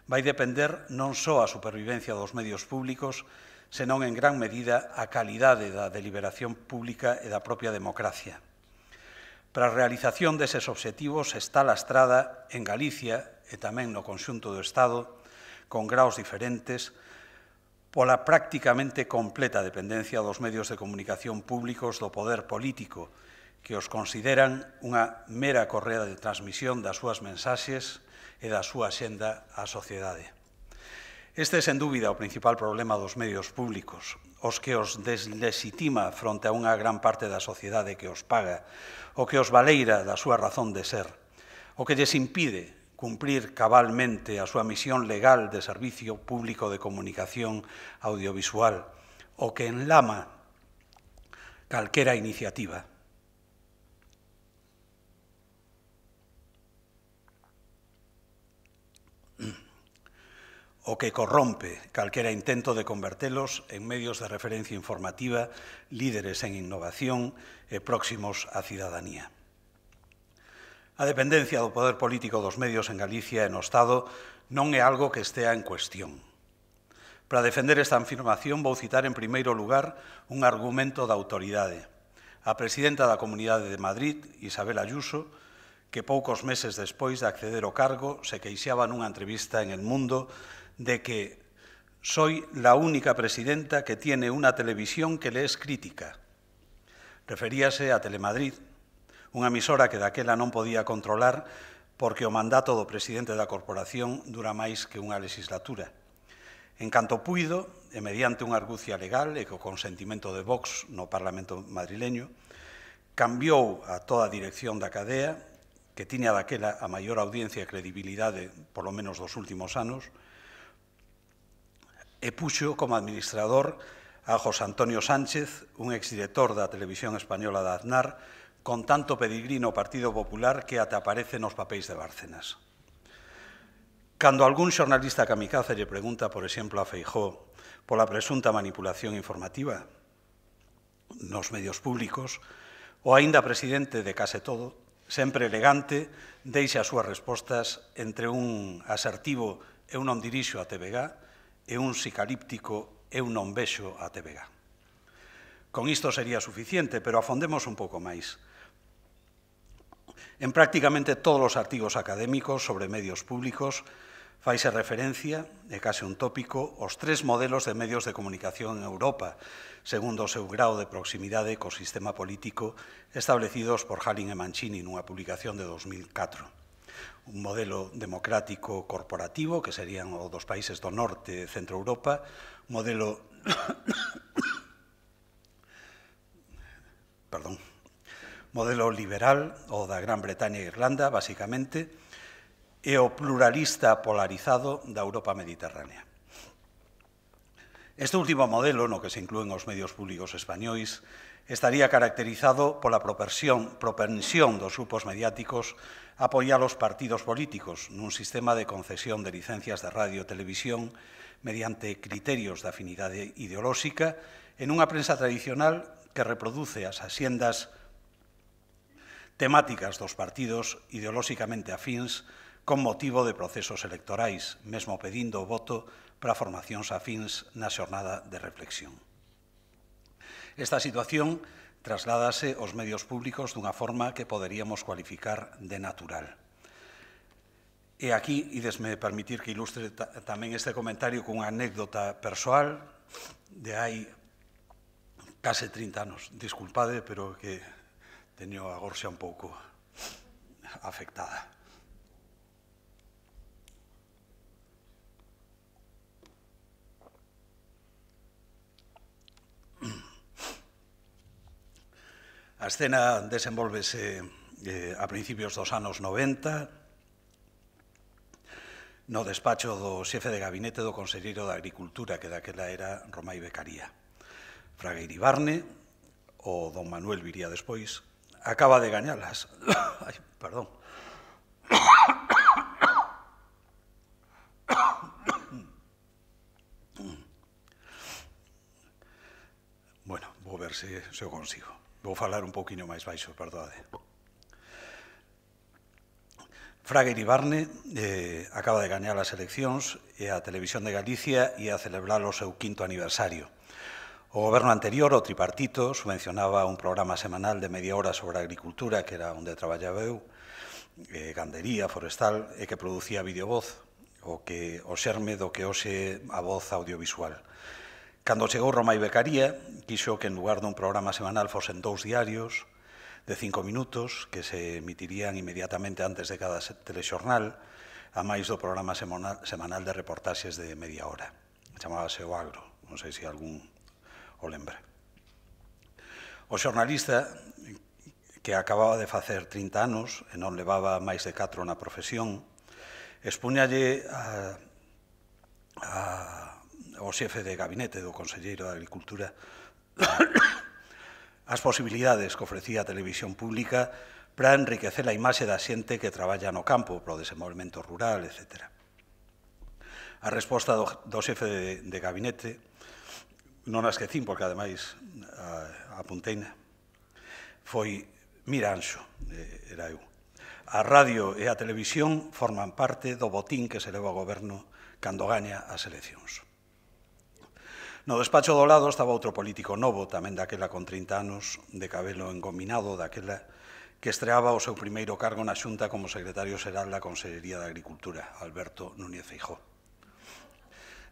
vai depender non só a supervivencia dos medios públicos, senón en gran medida a calidade da deliberación pública e da propia democracia. Para a realización deses obxectivos está lastrada en Galicia e tamén no conxunto do Estado, con graos diferentes, pola prácticamente completa dependencia dos medios de comunicación públicos do poder político, que os consideran unha mera correa de transmisión das súas mensaxes e da súa xenda á sociedade. Este é, sen dúbida, o principal problema dos medios públicos, os que os deslegitima fronte a unha gran parte da sociedade que os paga, o que os valeira da súa razón de ser, o que lles impide cumprir cabalmente a súa misión legal de Servicio Público de Comunicación Audiovisual o que enlama calquera iniciativa. o que corrompe calquera intento de convertelos en medios de referencia informativa, líderes en innovación e próximos á cidadanía. A dependencia do poder político dos medios en Galicia e no Estado non é algo que estea en cuestión. Para defender esta afirmación vou citar en primeiro lugar un argumento da autoridade. A presidenta da Comunidade de Madrid, Isabel Ayuso, que poucos meses despois de acceder ao cargo se queixaba nunha entrevista en El Mundo de que soy la única presidenta que tiene una televisión que le es crítica. Referíase a Telemadrid, Unha emisora que daquela non podía controlar porque o mandato do presidente da corporación dura máis que unha legislatura. En canto puido, e mediante unha argucia legal e co consentimento de Vox no Parlamento madrileño, cambiou a toda a dirección da cadea, que tiña daquela a maior audiencia e credibilidade, por lo menos dos últimos anos, e puxo como administrador a José Antonio Sánchez, un exdirector da Televisión Española da Aznar, con tanto pedigrino Partido Popular que ata aparece nos papéis de Bárcenas. Cando algún xornalista kamikaze lle pregunta, por exemplo, a Feijó pola presunta manipulación informativa nos medios públicos, o aínda presidente de case todo, sempre elegante, deixa as súas respostas entre un asertivo eu non dirixo a TVG e un sicalíptico eu non vexo a TVG. Con isto sería suficiente, pero afondemos un pouco máis. En prácticamente todos os artigos académicos sobre medios públicos faise referencia, e case un tópico, os tres modelos de medios de comunicación en Europa, segundo o seu grau de proximidade co sistema político establecidos por Hallin e Mancini nunha publicación de 2004 un modelo democrático corporativo, que serían o dos países do norte e centro Europa, modelo... <coughs> Perdón modelo liberal ou da Gran Bretaña e Irlanda, basicamente, e o pluralista polarizado da Europa mediterránea. Este último modelo, no que se incluen os medios públicos españóis, estaría caracterizado pola propensión, propensión dos grupos mediáticos a apoiar os partidos políticos nun sistema de concesión de licencias de radio e televisión mediante criterios de afinidade ideolóxica en unha prensa tradicional que reproduce as asiendas temáticas dos partidos ideolóxicamente afíns con motivo de procesos electorais, mesmo pedindo o voto para formacións afíns na xornada de reflexión. Esta situación trasládase aos medios públicos dunha forma que poderíamos cualificar de natural. E aquí, e desme permitir que ilustre tamén este comentario cunha anécdota persoal de hai case 30 anos. Disculpade, pero que teño a gorxa un pouco afectada. A escena desenvolvese eh, a principios dos anos 90 no despacho do xefe de gabinete do Conselleiro de Agricultura, que daquela era Romai Becaría. Fraga Iribarne, o don Manuel viría despois, acaba de gañalas. <coughs> Ay, perdón. Bueno, vou ver se, se o consigo. Vou falar un pouquiño máis baixo, perdoade. Fraga Iribarne eh, acaba de gañar as eleccións e a Televisión de Galicia e a celebrar o seu quinto aniversario. O goberno anterior, o tripartito, subvencionaba un programa semanal de media hora sobre a agricultura, que era onde traballaba eu, eh, gandería, forestal, e que producía videovoz, o que o xerme do que hoxe a voz audiovisual. Cando chegou e Becaría, quixo que en lugar dun programa semanal fosen dous diarios de cinco minutos que se emitirían inmediatamente antes de cada telexornal, a máis do programa semanal de reportaxes de media hora. Chamábase o agro, non sei se algún o lembra. O xornalista que acababa de facer 30 anos e non levaba máis de 4 na profesión, expuñalle a, a, ao xefe de gabinete do Conselleiro de Agricultura <coughs> as posibilidades que ofrecía a televisión pública para enriquecer a imaxe da xente que traballa no campo, pro desenvolvemento rural, etc. A resposta do, do xefe de, de gabinete non a esquecín porque ademais a, a punteina, foi Miranxo, eh, era eu. A radio e a televisión forman parte do botín que se leva ao goberno cando gaña as eleccións. No despacho do lado estaba outro político novo, tamén daquela con 30 anos, de cabelo engominado daquela, que estreaba o seu primeiro cargo na Xunta como secretario xeral da Consellería de Agricultura, Alberto Núñez Feijóo.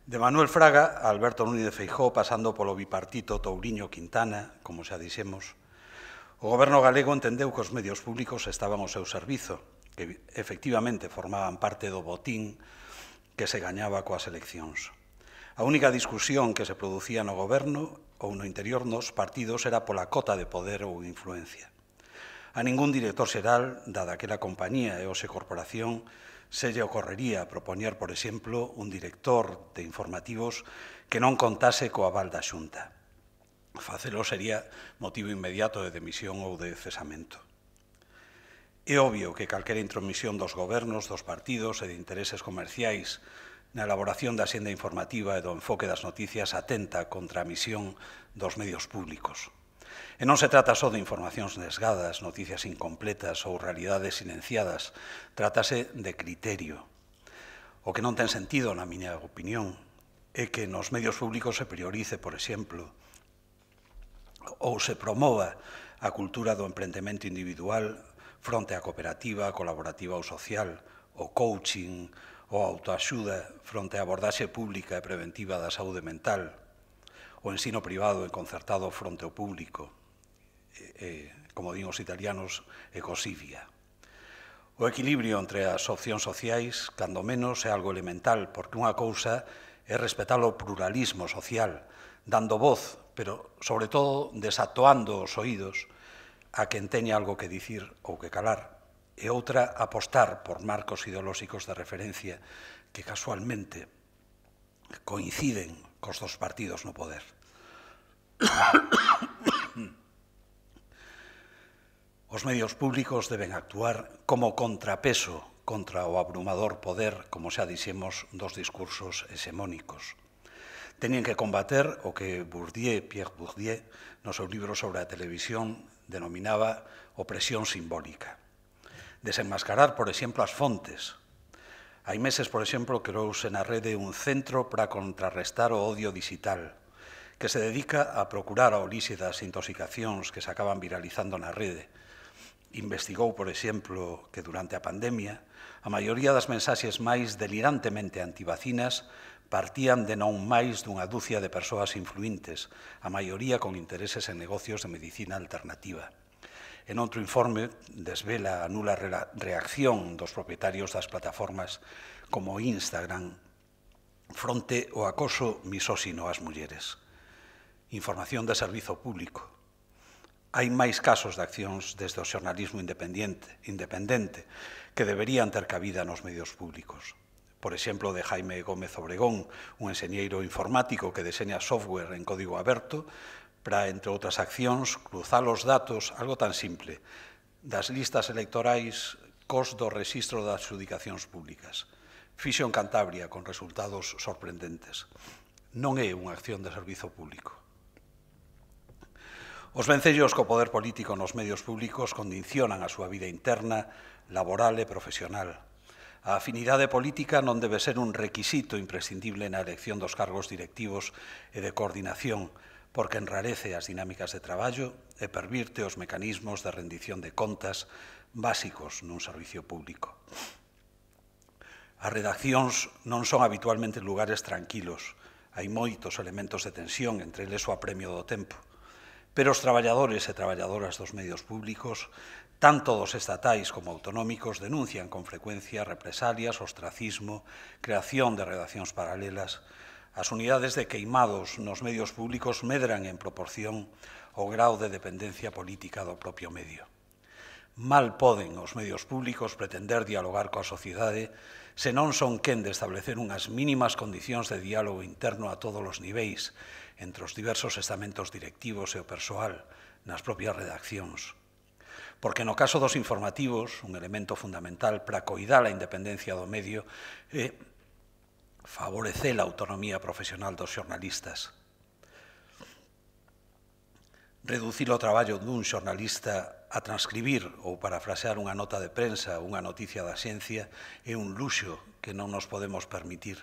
De Manuel Fraga a Alberto Núñez Feijó, pasando polo bipartito Touriño-Quintana, como xa dixemos, o goberno galego entendeu que os medios públicos estaban ao seu servizo, que efectivamente formaban parte do botín que se gañaba coas eleccións. A única discusión que se producía no goberno ou no interior nos partidos era pola cota de poder ou influencia. A ningún director xeral, dada aquela compañía e hoxe corporación, se lle ocorrería propoñer, por exemplo, un director de informativos que non contase coa val da xunta. Facelo sería motivo inmediato de demisión ou de cesamento. É obvio que calquera intromisión dos gobernos, dos partidos e de intereses comerciais na elaboración da xenda informativa e do enfoque das noticias atenta contra a misión dos medios públicos. E non se trata só de informacións desgadas, noticias incompletas ou realidades silenciadas, trátase de criterio. O que non ten sentido, na miña opinión, é que nos medios públicos se priorice, por exemplo, ou se promova a cultura do emprendemento individual fronte á cooperativa, colaborativa ou social, o coaching, ou autoaxuda fronte á abordaxe pública e preventiva da saúde mental, o ensino privado e concertado fronte ao público, e, e, como din os italianos, e O equilibrio entre as opcións sociais, cando menos, é algo elemental, porque unha cousa é respetar o pluralismo social, dando voz, pero, sobre todo, desatoando os oídos a quen teña algo que dicir ou que calar, e outra apostar por marcos ideolóxicos de referencia que casualmente coinciden cos dos partidos no poder. <coughs> Os medios públicos deben actuar como contrapeso contra o abrumador poder, como xa dixemos, dos discursos hexemónicos. Tenían que combater o que Bourdieu, Pierre Bourdieu, no seu libro sobre a televisión, denominaba opresión simbólica. Desenmascarar, por exemplo, as fontes. Hai meses, por exemplo, creouse na rede un centro para contrarrestar o odio digital, que se dedica a procurar a orixe das intoxicacións que se acaban viralizando na rede. Investigou, por exemplo, que durante a pandemia a maioría das mensaxes máis delirantemente antivacinas partían de non máis dunha dúcia de persoas influintes, a maioría con intereses en negocios de medicina alternativa. En outro informe desvela a nula reacción dos propietarios das plataformas como Instagram fronte ao acoso misóxino ás mulleres información de servizo público. Hai máis casos de accións desde o xornalismo independente, independente que deberían ter cabida nos medios públicos. Por exemplo, de Jaime Gómez Obregón, un enxeñeiro informático que deseña software en código aberto para, entre outras accións, cruzar os datos, algo tan simple, das listas electorais cos do registro das adjudicacións públicas fixo en Cantabria con resultados sorprendentes. Non é unha acción de servizo público. Os vencellos co poder político nos medios públicos condicionan a súa vida interna, laboral e profesional. A afinidade política non debe ser un requisito imprescindible na elección dos cargos directivos e de coordinación, porque enrarece as dinámicas de traballo e pervirte os mecanismos de rendición de contas básicos nun servicio público. As redaccións non son habitualmente lugares tranquilos. Hai moitos elementos de tensión, entre eles o apremio do tempo. Pero os traballadores e traballadoras dos medios públicos, tanto dos estatais como autonómicos, denuncian con frecuencia represalias, ostracismo, creación de redaccións paralelas. As unidades de queimados nos medios públicos medran en proporción ao grau de dependencia política do propio medio. Mal poden os medios públicos pretender dialogar coa sociedade se non son quen de establecer unhas mínimas condicións de diálogo interno a todos os niveis entre os diversos estamentos directivos e o persoal nas propias redaccións. Porque no caso dos informativos, un elemento fundamental para coidar a independencia do medio é favorecer a autonomía profesional dos xornalistas. Reducir o traballo dun xornalista a transcribir ou parafrasear unha nota de prensa, ou unha noticia da xencia, é un luxo que non nos podemos permitir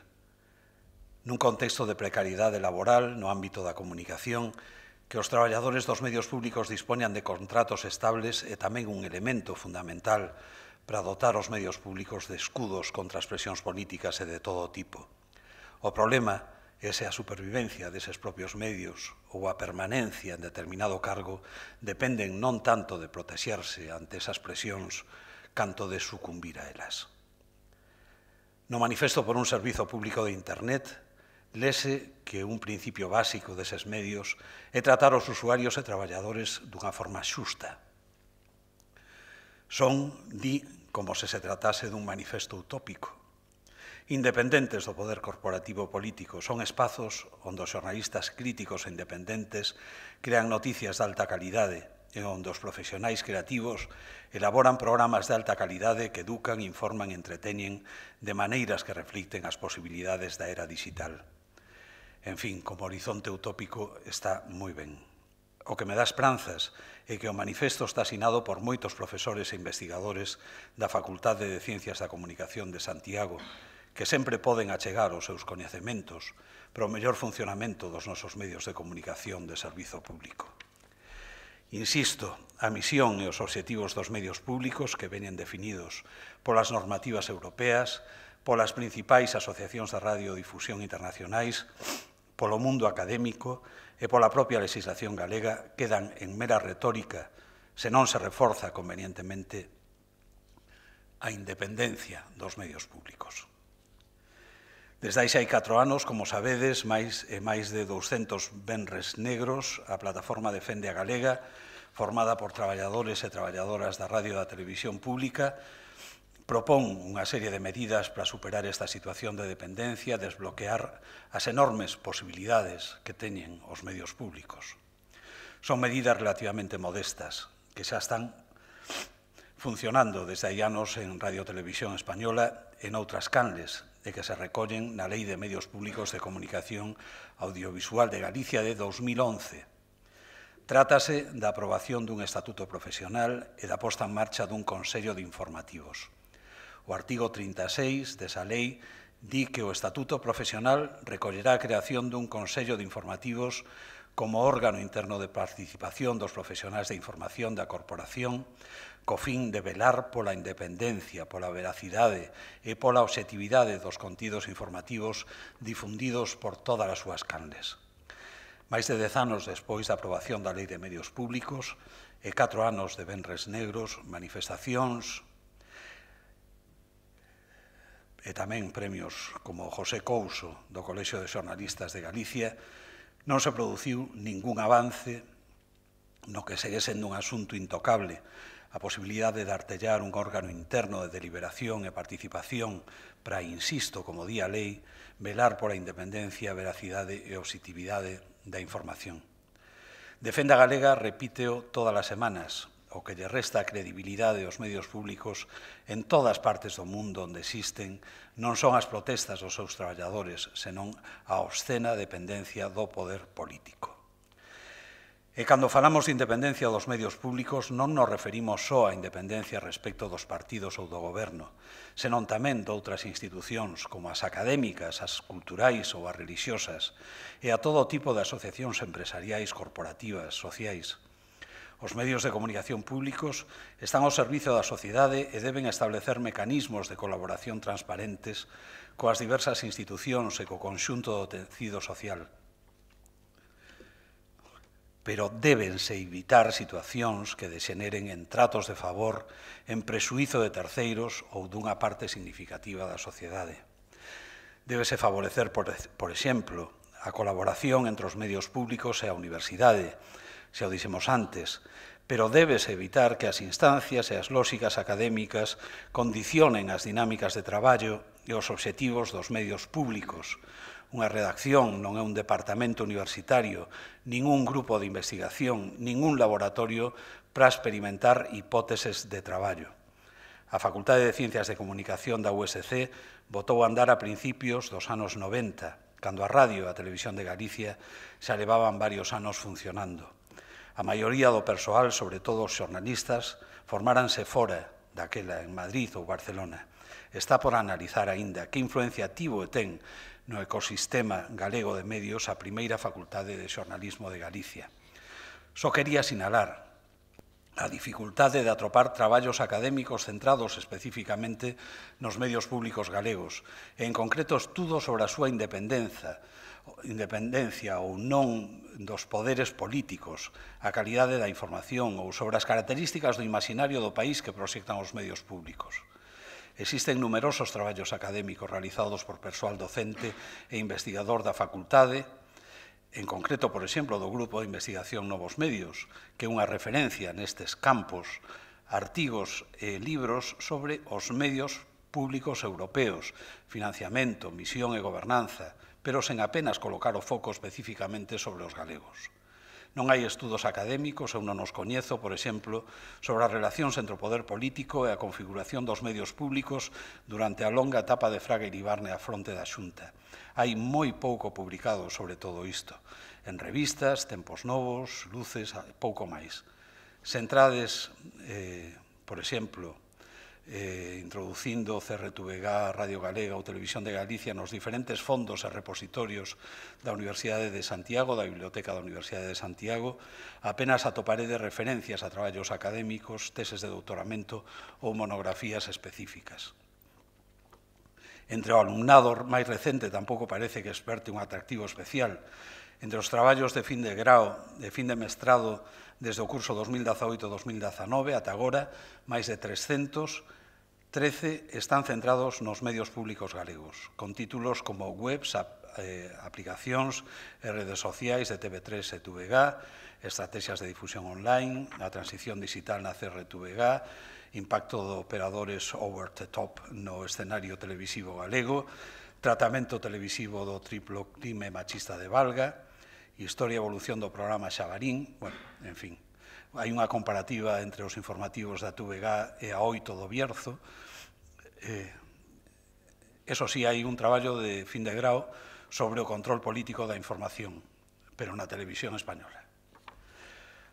nun contexto de precariedade laboral no ámbito da comunicación, que os traballadores dos medios públicos dispoñan de contratos estables e tamén un elemento fundamental para dotar os medios públicos de escudos contra as presións políticas e de todo tipo. O problema é se a supervivencia deses propios medios ou a permanencia en determinado cargo dependen non tanto de protexerse ante esas presións canto de sucumbir a elas. No manifesto por un servizo público de Internet, lese que un principio básico deses medios é tratar os usuarios e traballadores dunha forma xusta. Son, di, como se se tratase dun manifesto utópico. Independentes do poder corporativo político, son espazos onde os xornalistas críticos e independentes crean noticias de alta calidade e onde os profesionais creativos elaboran programas de alta calidade que educan, informan e entreteñen de maneiras que reflicten as posibilidades da era digital en fin, como horizonte utópico está moi ben. O que me dá esperanzas é que o manifesto está asinado por moitos profesores e investigadores da Facultade de Ciencias da Comunicación de Santiago, que sempre poden achegar os seus coñecementos para o mellor funcionamento dos nosos medios de comunicación de servizo público. Insisto, a misión e os obxectivos dos medios públicos que veñen definidos polas normativas europeas, polas principais asociacións de radiodifusión internacionais polo mundo académico e pola propia legislación galega quedan en mera retórica se non se reforza convenientemente a independencia dos medios públicos. Desde aí xa hai 4 anos, como sabedes, máis e máis de 200 benres negros, a plataforma Defende a Galega, formada por traballadores e traballadoras da radio e da televisión pública, propón unha serie de medidas para superar esta situación de dependencia, desbloquear as enormes posibilidades que teñen os medios públicos. Son medidas relativamente modestas, que xa están funcionando desde hai anos en Radio Televisión Española e noutras canles e que se recollen na Lei de Medios Públicos de Comunicación Audiovisual de Galicia de 2011, Trátase da aprobación dun estatuto profesional e da posta en marcha dun Consello de Informativos. O artigo 36 desa lei di que o Estatuto Profesional recollerá a creación dun Consello de Informativos como órgano interno de participación dos profesionais de información da corporación, co fin de velar pola independencia, pola veracidade e pola objetividade dos contidos informativos difundidos por todas as súas canles. Máis de dez anos despois da aprobación da Lei de Medios Públicos e catro anos de Benres Negros, manifestacións, e tamén premios como José Couso do Colexio de Xornalistas de Galicia, non se produciu ningún avance no que segue sendo un asunto intocable, a posibilidade de artellar un órgano interno de deliberación e participación para, insisto, como di a lei, velar pola independencia, veracidade e objetividade da información. Defenda Galega repíteo todas as semanas, o que lle resta a credibilidade aos medios públicos en todas partes do mundo onde existen non son as protestas dos seus traballadores, senón a obscena dependencia do poder político. E cando falamos de independencia dos medios públicos non nos referimos só á independencia respecto dos partidos ou do goberno, senón tamén de outras institucións como as académicas, as culturais ou as religiosas e a todo tipo de asociacións empresariais, corporativas, sociais, Os medios de comunicación públicos están ao servizo da sociedade e deben establecer mecanismos de colaboración transparentes coas diversas institucións e co conxunto do tecido social. Pero débense evitar situacións que desxeneren en tratos de favor, en presuízo de terceiros ou dunha parte significativa da sociedade. Débese favorecer, por, por exemplo, a colaboración entre os medios públicos e a universidade, xa o dixemos antes, pero debes evitar que as instancias e as lóxicas académicas condicionen as dinámicas de traballo e os obxectivos dos medios públicos. Unha redacción non é un departamento universitario, ningún grupo de investigación, ningún laboratorio para experimentar hipóteses de traballo. A Facultade de Ciencias de Comunicación da USC botou a andar a principios dos anos 90, cando a radio e a televisión de Galicia xa levaban varios anos funcionando. A maioría do persoal, sobre todo os xornalistas, formáranse fora daquela en Madrid ou Barcelona. Está por analizar aínda que influencia tivo e ten no ecosistema galego de medios a primeira Facultade de Xornalismo de Galicia. Só quería sinalar a dificultade de atropar traballos académicos centrados especificamente nos medios públicos galegos, e en concreto estudos sobre a súa independencia, independencia ou non dos poderes políticos, a calidade da información ou sobre as características do imaginario do país que proxectan os medios públicos. Existen numerosos traballos académicos realizados por persoal docente e investigador da facultade, en concreto, por exemplo, do Grupo de Investigación Novos Medios, que é unha referencia nestes campos, artigos e libros sobre os medios públicos europeos, financiamento, misión e gobernanza, pero sen apenas colocar o foco especificamente sobre os galegos. Non hai estudos académicos, eu non os coñezo, por exemplo, sobre as relacións entre o poder político e a configuración dos medios públicos durante a longa etapa de Fraga e Libarne a fronte da Xunta. Hai moi pouco publicado sobre todo isto, en revistas, tempos novos, luces, pouco máis. Se entrades, eh, por exemplo, eh, introducindo CRTVG, Radio Galega ou Televisión de Galicia nos diferentes fondos e repositorios da Universidade de Santiago, da Biblioteca da Universidade de Santiago, apenas de referencias a traballos académicos, teses de doutoramento ou monografías específicas. Entre o alumnado máis recente tampouco parece que experte un atractivo especial. Entre os traballos de fin de grao, de fin de mestrado, desde o curso 2018-2019 ata agora, máis de 313 están centrados nos medios públicos galegos, con títulos como webs, eh, aplicacións redes sociais de TV3 e TVG, estrategias de difusión online, a transición digital na CRTVG, impacto de operadores over the top no escenario televisivo galego, tratamento televisivo do triplo crime machista de Valga, Historia e Evolución do programa Xabarín, bueno, en fin, hai unha comparativa entre os informativos da TVG e a Oito do Bierzo, eh, eso sí, hai un traballo de fin de grau sobre o control político da información, pero na televisión española.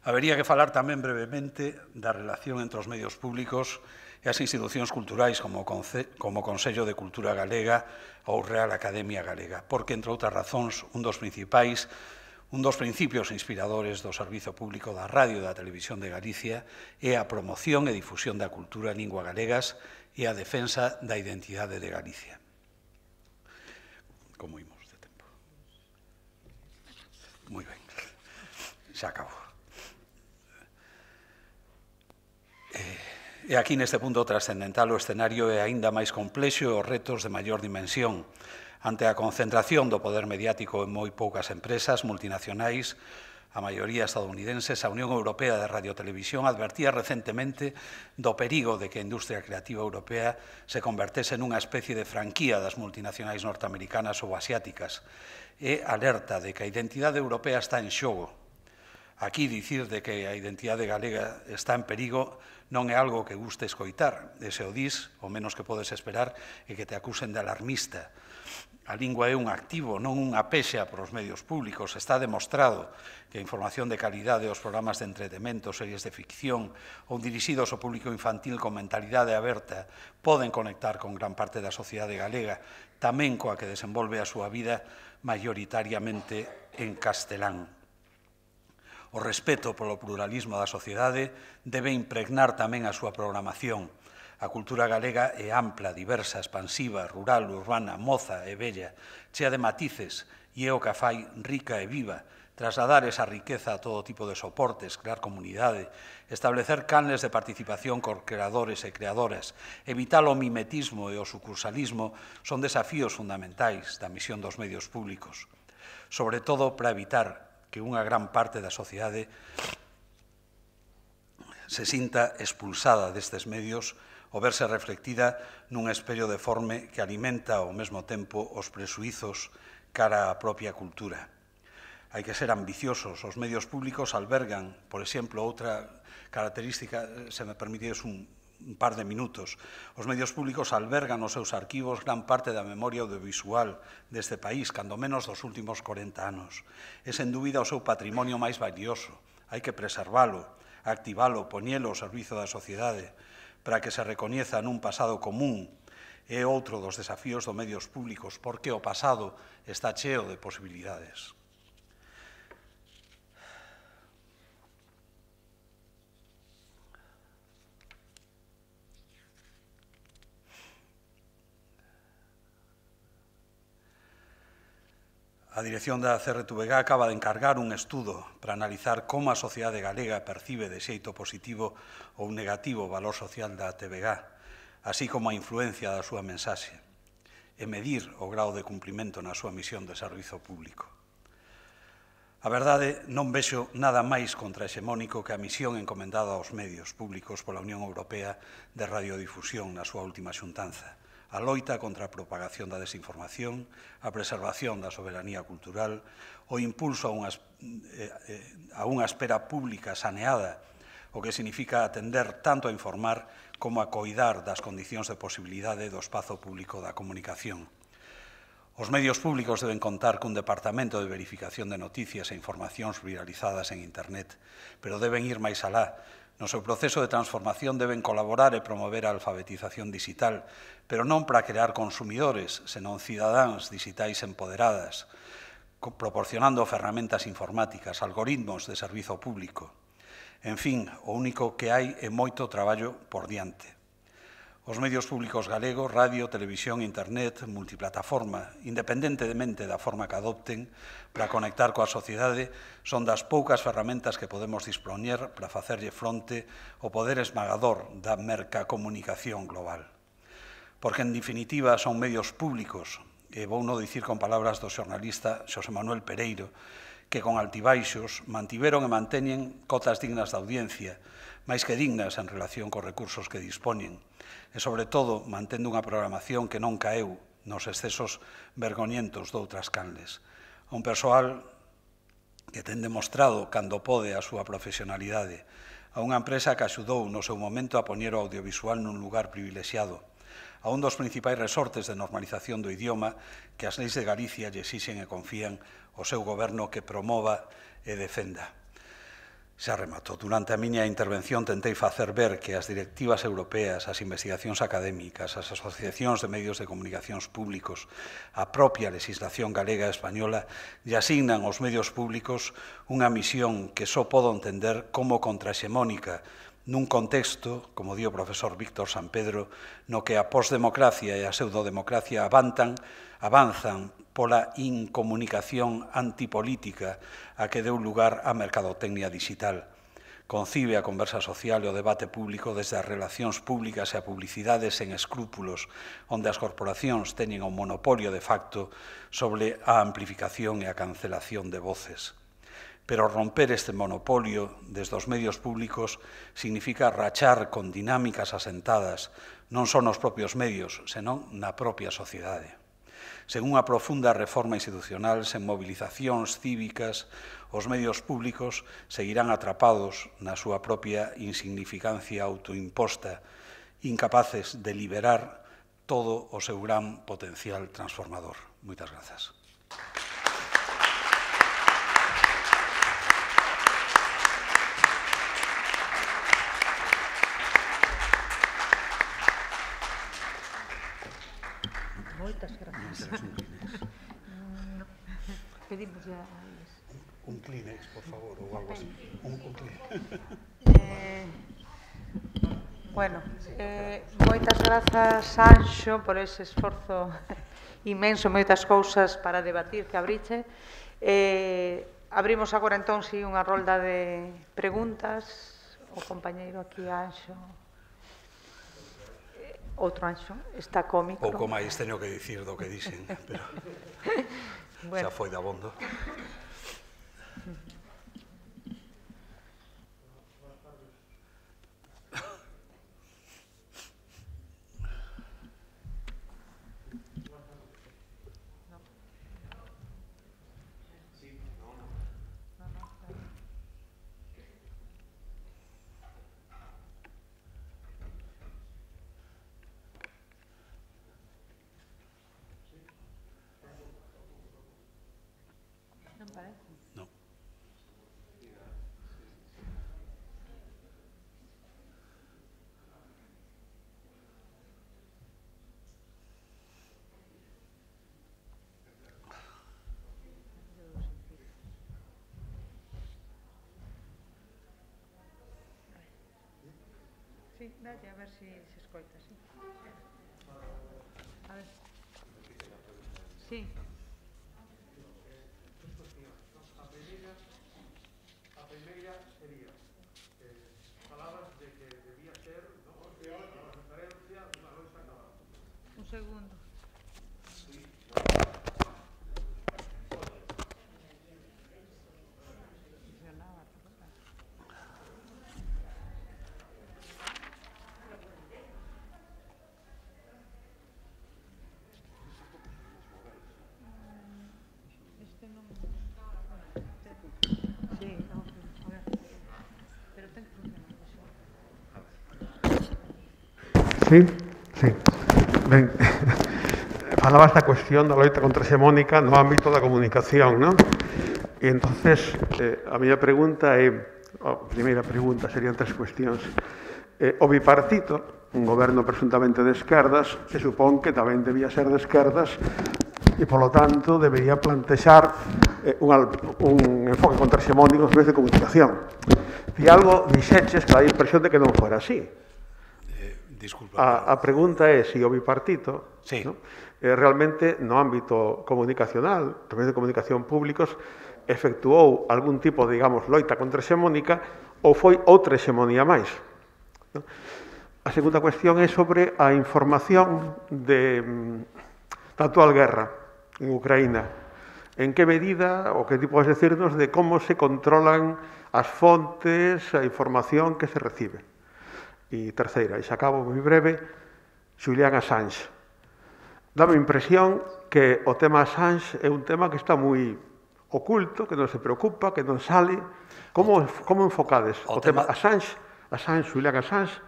Habería que falar tamén brevemente da relación entre os medios públicos e as institucións culturais como, Conce como Consello de Cultura Galega ou Real Academia Galega, porque, entre outras razóns, un dos principais Un dos principios inspiradores do Servizo Público da Radio e da Televisión de Galicia é a promoción e difusión da cultura en lingua galegas e a defensa da identidade de Galicia. Como imos de tempo? Moi ben, xa acabo. Eh, e aquí neste punto trascendental o escenario é aínda máis complexo e os retos de maior dimensión ante a concentración do poder mediático en moi poucas empresas multinacionais, a maioría estadounidenses, a Unión Europea de Radiotelevisión advertía recentemente do perigo de que a industria creativa europea se convertese nunha especie de franquía das multinacionais norteamericanas ou asiáticas e alerta de que a identidade europea está en xogo, Aquí dicir de que a identidade galega está en perigo non é algo que guste escoitar, e se o dis, o menos que podes esperar é que te acusen de alarmista, A lingua é un activo, non unha pexa para os medios públicos. Está demostrado que a información de calidade os programas de entretemento, series de ficción ou dirixidos ao público infantil con mentalidade aberta poden conectar con gran parte da sociedade galega, tamén coa que desenvolve a súa vida maioritariamente en castelán. O respeto polo pluralismo da sociedade debe impregnar tamén a súa programación, A cultura galega é ampla, diversa, expansiva, rural, urbana, moza e bella, chea de matices, e é o que fai rica e viva, trasladar esa riqueza a todo tipo de soportes, crear comunidade, establecer canles de participación con creadores e creadoras, evitar o mimetismo e o sucursalismo son desafíos fundamentais da misión dos medios públicos, sobre todo para evitar que unha gran parte da sociedade se sinta expulsada destes medios o verse reflectida nun espello deforme que alimenta ao mesmo tempo os presuizos cara á propia cultura. Hai que ser ambiciosos. Os medios públicos albergan, por exemplo, outra característica, se me permitides un, un par de minutos. Os medios públicos albergan nos seus arquivos gran parte da memoria audiovisual deste país, cando menos dos últimos 40 anos. É, sen dúbida, o seu patrimonio máis valioso. Hai que preservalo, activalo, poñelo ao servizo da sociedade para que se recoñeza nun pasado común é outro dos desafíos do medios públicos, porque o pasado está cheo de posibilidades. A dirección da CRTVG acaba de encargar un estudo para analizar como a sociedade galega percibe de xeito positivo ou negativo o valor social da TVG, así como a influencia da súa mensaxe, e medir o grau de cumprimento na súa misión de servizo público. A verdade, non vexo nada máis contrahexemónico que a misión encomendada aos medios públicos pola Unión Europea de Radiodifusión na súa última xuntanza, a loita contra a propagación da desinformación, a preservación da soberanía cultural, o impulso a unha, eh, eh, a unha espera pública saneada, o que significa atender tanto a informar como a coidar das condicións de posibilidade do espazo público da comunicación. Os medios públicos deben contar cun departamento de verificación de noticias e informacións viralizadas en Internet, pero deben ir máis alá, No seu proceso de transformación deben colaborar e promover a alfabetización digital, pero non para crear consumidores, senón cidadáns digitais empoderadas, proporcionando ferramentas informáticas, algoritmos de servizo público. En fin, o único que hai é moito traballo por diante. Os medios públicos galegos, radio, televisión, internet, multiplataforma, independentemente da forma que adopten para conectar coa sociedade, son das poucas ferramentas que podemos dispoñer para facerlle fronte ao poder esmagador da merca comunicación global. Porque, en definitiva, son medios públicos, e vou non dicir con palabras do xornalista Xosé Manuel Pereiro, que con altibaixos mantiveron e manteñen cotas dignas da audiencia, máis que dignas en relación con recursos que dispoñen, e, sobre todo, mantendo unha programación que non caeu nos excesos vergoñentos doutras canles. A un persoal que ten demostrado cando pode a súa profesionalidade, a unha empresa que axudou no seu momento a poñer o audiovisual nun lugar privilexiado, a un dos principais resortes de normalización do idioma que as leis de Galicia lle exixen e confían o seu goberno que promova e defenda. Xa remato. Durante a miña intervención tentei facer ver que as directivas europeas, as investigacións académicas, as asociacións de medios de comunicacións públicos, a propia legislación galega e española lle asignan aos medios públicos unha misión que só podo entender como contraxemónica nun contexto, como di o profesor Víctor San Pedro, no que a posdemocracia e a pseudodemocracia avantan, avanzan pola incomunicación antipolítica a que deu lugar a mercadotecnia digital. Concibe a conversa social e o debate público desde as relacións públicas e a publicidade sen escrúpulos, onde as corporacións teñen o monopolio de facto sobre a amplificación e a cancelación de voces pero romper este monopolio desde os medios públicos significa rachar con dinámicas asentadas non só nos propios medios, senón na propia sociedade sen unha profunda reforma institucional, sen movilizacións cívicas, os medios públicos seguirán atrapados na súa propia insignificancia autoimposta, incapaces de liberar todo o seu gran potencial transformador. Moitas grazas. Moitas esas un Kleenex. No. Pedimos ya Un Kleenex, por favor, ou algo así. Un, un Kleenex. Eh, bueno, eh, moitas grazas, Anxo, por ese esforzo imenso, moitas cousas para debatir que abriche. Eh, abrimos agora entón si unha rolda de preguntas. O compañeiro aquí, Anxo, outro anxo está cómico. Pouco máis teño que dicir do que dixen, <laughs> pero bueno. xa foi dabondo. 5? Non. Sí, date, a ver se si se escoita, sí. A ver. Sí. La primera sería eh, palabras de que debía ser ¿no? La referencia, una cosa acabada. Un segundo. Sí? Sí. Ben, <laughs> falaba esta cuestión da loita contra contraxemónica no ámbito da comunicación, non? E entonces eh, a miña pregunta é, a oh, primeira pregunta serían tres cuestións. Eh, o bipartito, un goberno presuntamente de esquerdas, se supón que tamén debía ser de esquerdas e, polo tanto, debería plantexar eh, un, un enfoque contraxemónico nos medios de comunicación. E algo dixeches que a impresión de que non fora así. Disculpa. A, a pregunta é se si o bipartito sí. no? Eh, realmente no ámbito comunicacional, tamén de comunicación públicos, efectuou algún tipo, digamos, loita contra hexemónica ou foi outra hexemonía máis. No? A segunda cuestión é sobre a información de, mm, da actual guerra en Ucraína. En que medida, o que tipo podes decirnos, de como se controlan as fontes, a información que se recibe? E terceira, e xa acabo moi breve, Julián Assange. Dame impresión que o tema Assange é un tema que está moi oculto, que non se preocupa, que non sale. Como, como enfocades o, o tema, tema Assange, Assange, Julián Assange,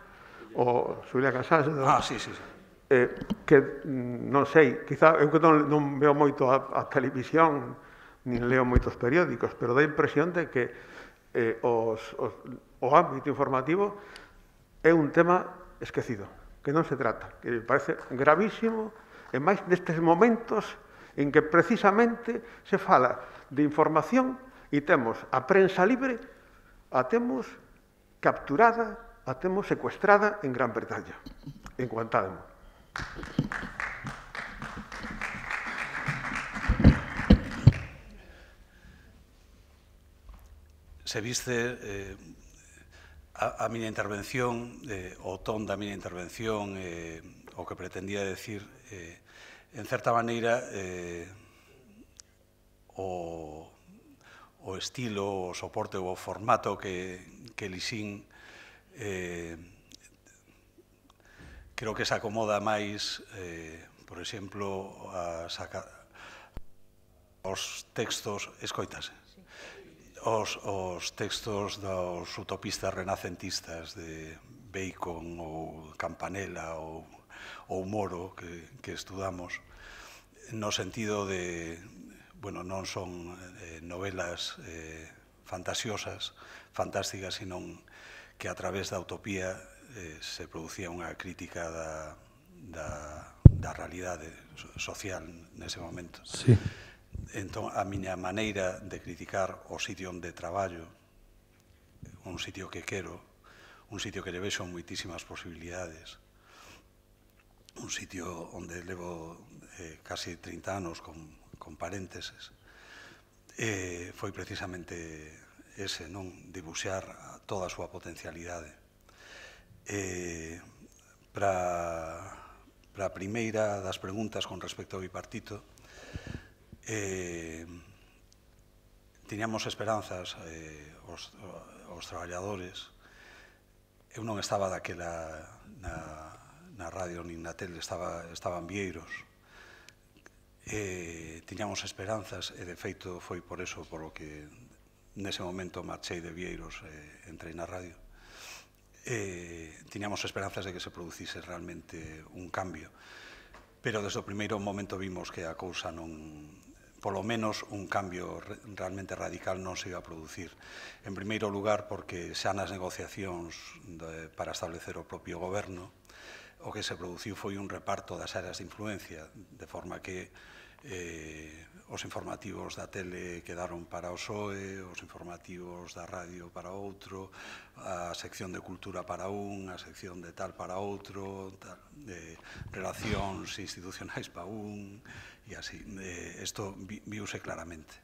o Julián Assange... Ah, sí, sí, sí. Eh, que mm, non sei, quizá eu que non, non veo moito a, a televisión, nin leo moitos periódicos, pero dá impresión de que eh, os, os, o ámbito informativo é un tema esquecido, que non se trata, que me parece gravísimo, e máis nestes momentos en que precisamente se fala de información e temos a prensa libre, a temos capturada, a temos secuestrada en Gran Bretaña, en Guantánamo. Se viste eh, a, a miña intervención, eh, o ton da miña intervención, eh, o que pretendía decir, eh, en certa maneira, eh, o, o estilo, o soporte ou o formato que, que Lisín eh, creo que se acomoda máis, eh, por exemplo, a sacar os textos escoitase os, os textos dos utopistas renacentistas de Bacon ou Campanella ou, ou Moro que, que estudamos no sentido de, bueno, non son eh, novelas eh, fantasiosas, fantásticas, sino que a través da utopía eh, se producía unha crítica da, da, da realidade social nese momento. Sí entón, a miña maneira de criticar o sitio onde traballo, un sitio que quero, un sitio que lle vexo moitísimas posibilidades, un sitio onde levo eh, casi 30 anos con, con parénteses, eh, foi precisamente ese, non? Dibuxar toda a súa potencialidade. Eh, para para a primeira das preguntas con respecto ao bipartito, eh, tiñamos esperanzas eh, os, os traballadores. Eu non estaba daquela na, na radio nin na tele, estaba, estaban vieiros. Eh, tiñamos esperanzas e, de feito, foi por eso por o que nese momento marchei de vieiros e eh, entrei na radio. Eh, tiñamos esperanzas de que se producise realmente un cambio pero desde o primeiro momento vimos que a cousa non polo menos un cambio realmente radical non se iba a producir. En primeiro lugar, porque xa nas negociacións de, para establecer o propio goberno, o que se produciu foi un reparto das áreas de influencia, de forma que eh, os informativos da tele quedaron para o SOE, os informativos da radio para outro, a sección de cultura para un, a sección de tal para outro, tal, eh, relacións institucionais para un, e así. Isto eh, viuse claramente.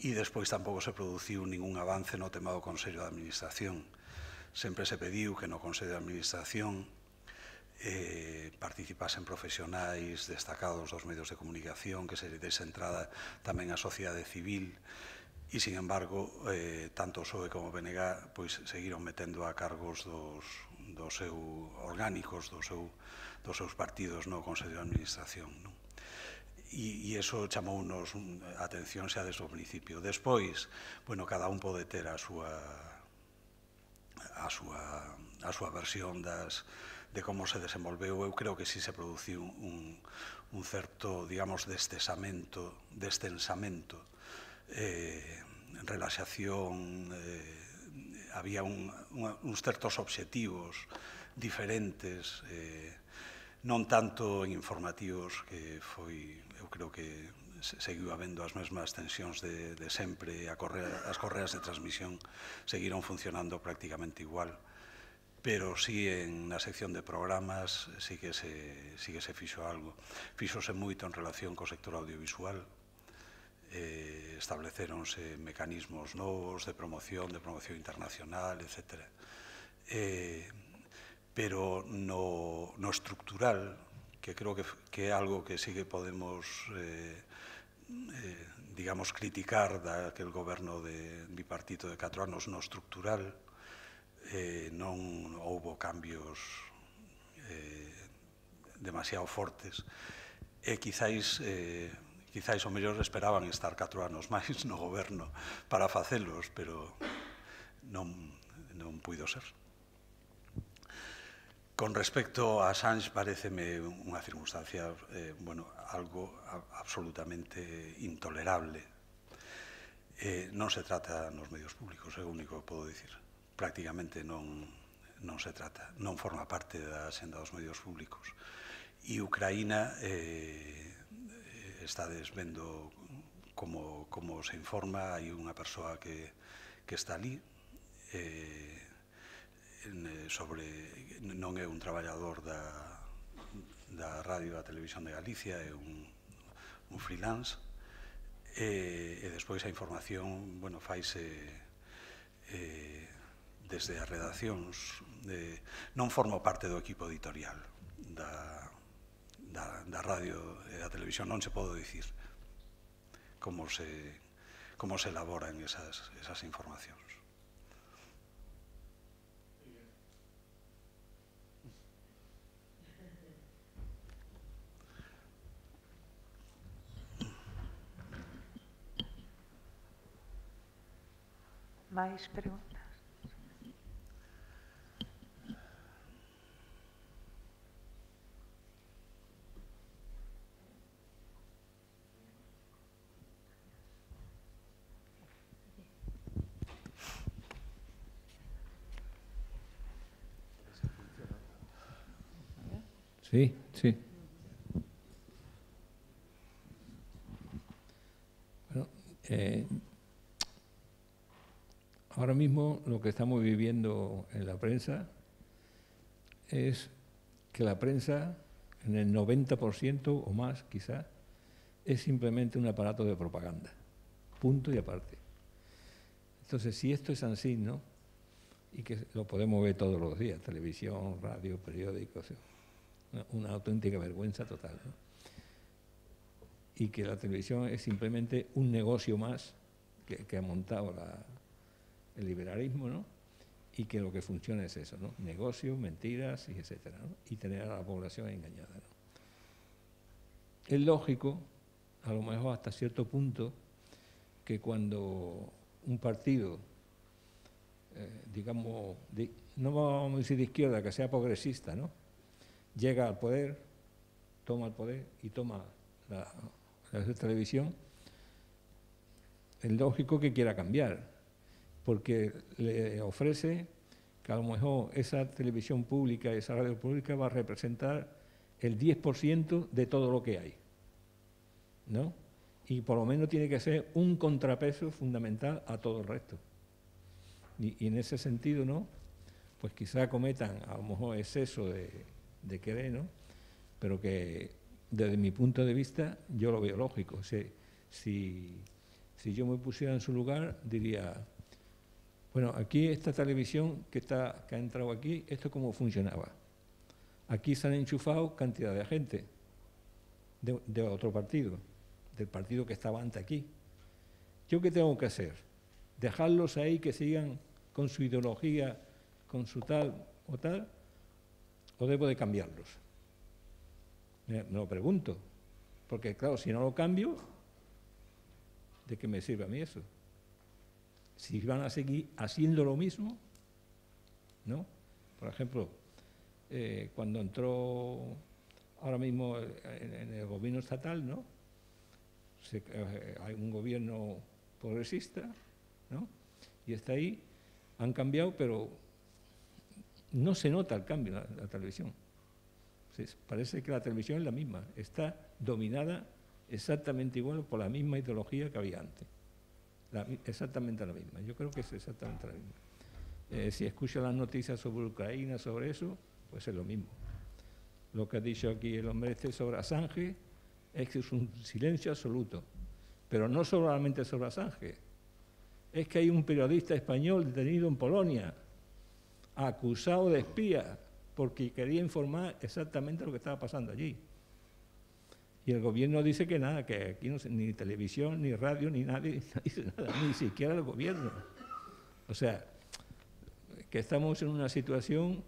E despois tampouco se produciu ningún avance no tema do Consello de Administración. Sempre se pediu que no Consello de Administración eh, participasen profesionais destacados dos medios de comunicación, que se dese entrada tamén a sociedade civil, e, sin embargo, eh, tanto o PSOE como o BNG pois, seguiron metendo a cargos dos, dos orgánicos, do seu, dos seus partidos no Consello de Administración. Non? e, e eso chamou nos a atención xa desde o principio. Despois, bueno, cada un pode ter a súa a súa, a súa versión das, de como se desenvolveu, eu creo que si se produciu un, un certo, digamos, destesamento, destensamento, eh, relaxación, eh, había un, un, uns certos obxectivos diferentes, eh, non tanto en informativos que foi, eu creo que seguiu habendo as mesmas tensións de, de sempre, a correa, as correas de transmisión seguiron funcionando prácticamente igual, pero sí en na sección de programas sí que se, sí que se fixo algo. Fixose moito en relación co sector audiovisual, eh, establecéronse mecanismos novos de promoción, de promoción internacional, etc. Eh, pero no, no estructural, que creo que, que é algo que sí que podemos, eh, eh, digamos, criticar daquel goberno de bipartito de 4 anos no estructural, eh, non houbo cambios eh, demasiado fortes, e quizáis... Eh, quizáis o mellor esperaban estar 4 anos máis no goberno para facelos, pero non, non puido ser. Con respecto a Sánchez, pareceme unha circunstancia, eh, bueno, algo a, absolutamente intolerable. Eh, non se trata nos medios públicos, é o único que podo dicir. Prácticamente non, non se trata, non forma parte da senda dos medios públicos. E Ucraína eh, está desvendo como, como se informa, hai unha persoa que, que está ali, eh, Eh, sobre non é un traballador da, da radio da televisión de Galicia, é un, un freelance, e, e despois a información bueno, faise eh, desde as redaccións, de, non formo parte do equipo editorial da, da, da radio e da televisión, non se podo dicir como se, como se elaboran esas, esas informacións. Más preguntas? Sí, sí. Bueno, eh, Ahora mismo lo que estamos viviendo en la prensa es que la prensa, en el 90% o más quizá es simplemente un aparato de propaganda. Punto y aparte. Entonces, si esto es así, ¿no? Y que lo podemos ver todos los días, televisión, radio, periódicos, una, auténtica vergüenza total. Y que la televisión es simplemente un negocio más que ha montado la, el liberalismo, ¿no? Y que lo que funciona es eso, ¿no? Negocios, mentiras, y etcétera, ¿no? Y tener a la población engañada, Es lógico, a lo mejor hasta cierto punto, que cuando un partido, eh, digamos, no vamos a decir de izquierda, que sea progresista, ¿no? Llega al poder, toma el poder y toma la, la televisión, es lógico que quiera cambiar, porque le ofrece que a lo mejor esa televisión pública, esa radio pública va a representar el 10% de todo lo que hay. ¿No? Y por lo menos tiene que ser un contrapeso fundamental a todo el resto. Y, en ese sentido, ¿no? Pues quizá cometan a lo mejor exceso de, querer, ¿no? Pero que desde mi punto de vista yo lo veo lógico. si, si yo me pusiera en su lugar, diría, bueno, aquí esta televisión que, está, ha entrado aquí, esto cómo funcionaba. Aquí se han enchufado cantidad de gente de, otro partido, del partido que estaba antes aquí. ¿Yo qué tengo que hacer? ¿Dejarlos ahí que sigan con su ideología, con su tal o tal? ¿O debo de cambiarlos? me lo pregunto, porque claro, si no lo cambio, ¿de qué me sirve a mí eso? si van a seguir haciendo lo mismo, ¿no? Por ejemplo, eh, cuando entró ahora mismo en, el gobierno estatal, ¿no? Eh, hay un gobierno progresista, ¿no? Y está ahí, han cambiado, pero no se nota el cambio en la, televisión. parece que la televisión es la misma, está dominada exactamente igual por la misma ideología que había antes exactamente la misma. Yo creo que es exactamente la misma. Eh, si escucho las noticias sobre Ucrania, sobre eso, pues es lo mismo. Lo que ha dicho aquí el hombre este sobre Assange es que es un silencio absoluto. Pero no solamente sobre Assange. Es que hay un periodista español detenido en Polonia, acusado de espía, porque quería informar exactamente lo que estaba pasando allí. Y el gobierno dice que nada, que aquí no ni televisión, ni radio, ni nadie <laughs> dice nada, ni siquiera el gobierno. O sea, que estamos en una situación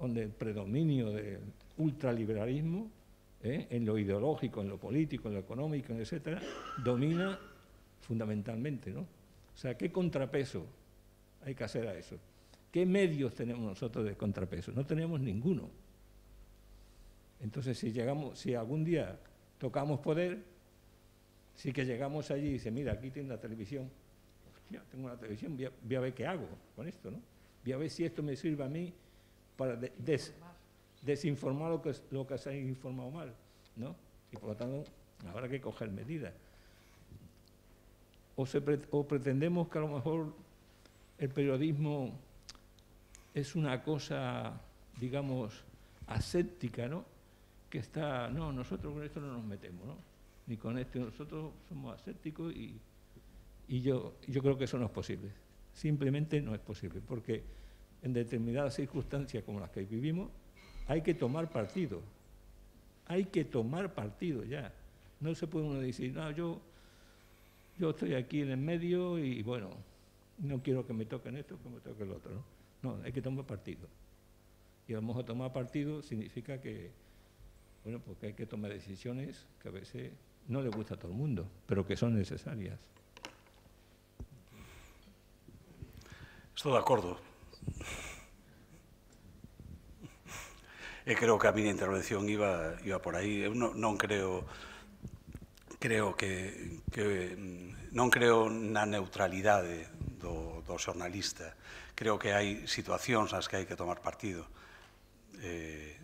donde el predominio del ultraliberalismo, ¿eh? en lo ideológico, en lo político, en lo económico, etcétera, domina fundamentalmente, ¿no? O sea, ¿qué contrapeso hay que hacer a eso? ¿Qué medios tenemos nosotros de contrapeso? No tenemos ninguno. Entonces, si llegamos, si algún día tocamos poder, sí que llegamos allí y dice, mira, aquí tiene la televisión, ya tengo una televisión, voy a, ver qué hago con esto, ¿no? Voy a ver si esto me sirve a mí para desinformar lo que, lo que se ha informado mal, ¿no? Y por lo tanto, habrá que coger medidas. O, o pretendemos que a lo mejor el periodismo es una cosa, digamos, aséptica, ¿no? que está, no, nosotros con esto no nos metemos, ¿no? Ni con esto, nosotros somos asépticos y, y yo, yo creo que eso no es posible. Simplemente no es posible, porque en determinadas circunstancias como las que vivimos hay que tomar partido. Hay que tomar partido ya. No se puede uno decir, no, yo, yo estoy aquí en el medio y bueno, no quiero que me toquen esto, que me toquen el otro. ¿no? no, hay que tomar partido. Y a lo mejor tomar partido significa que Bueno, porque hay que tomar decisiones que a veces no le gusta a todo el mundo, pero que son necesarias. Estou de acordo. E eh, creo que a miña intervención iba, iba por aí. Eu eh, non, non creo creo que, que mm, non creo na neutralidade do, do xornalista. Creo que hai situacións nas que hai que tomar partido. Eh,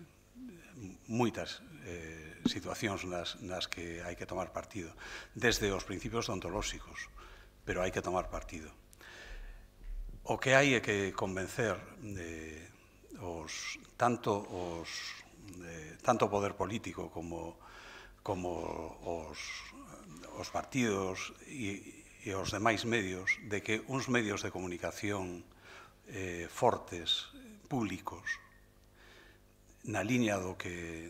moitas eh, situacións nas, nas que hai que tomar partido, desde os principios ontolóxicos, pero hai que tomar partido. O que hai é que convencer de, eh, os, tanto os eh, tanto o poder político como como os, os partidos e, e os demais medios de que uns medios de comunicación eh, fortes, públicos, na liña do que,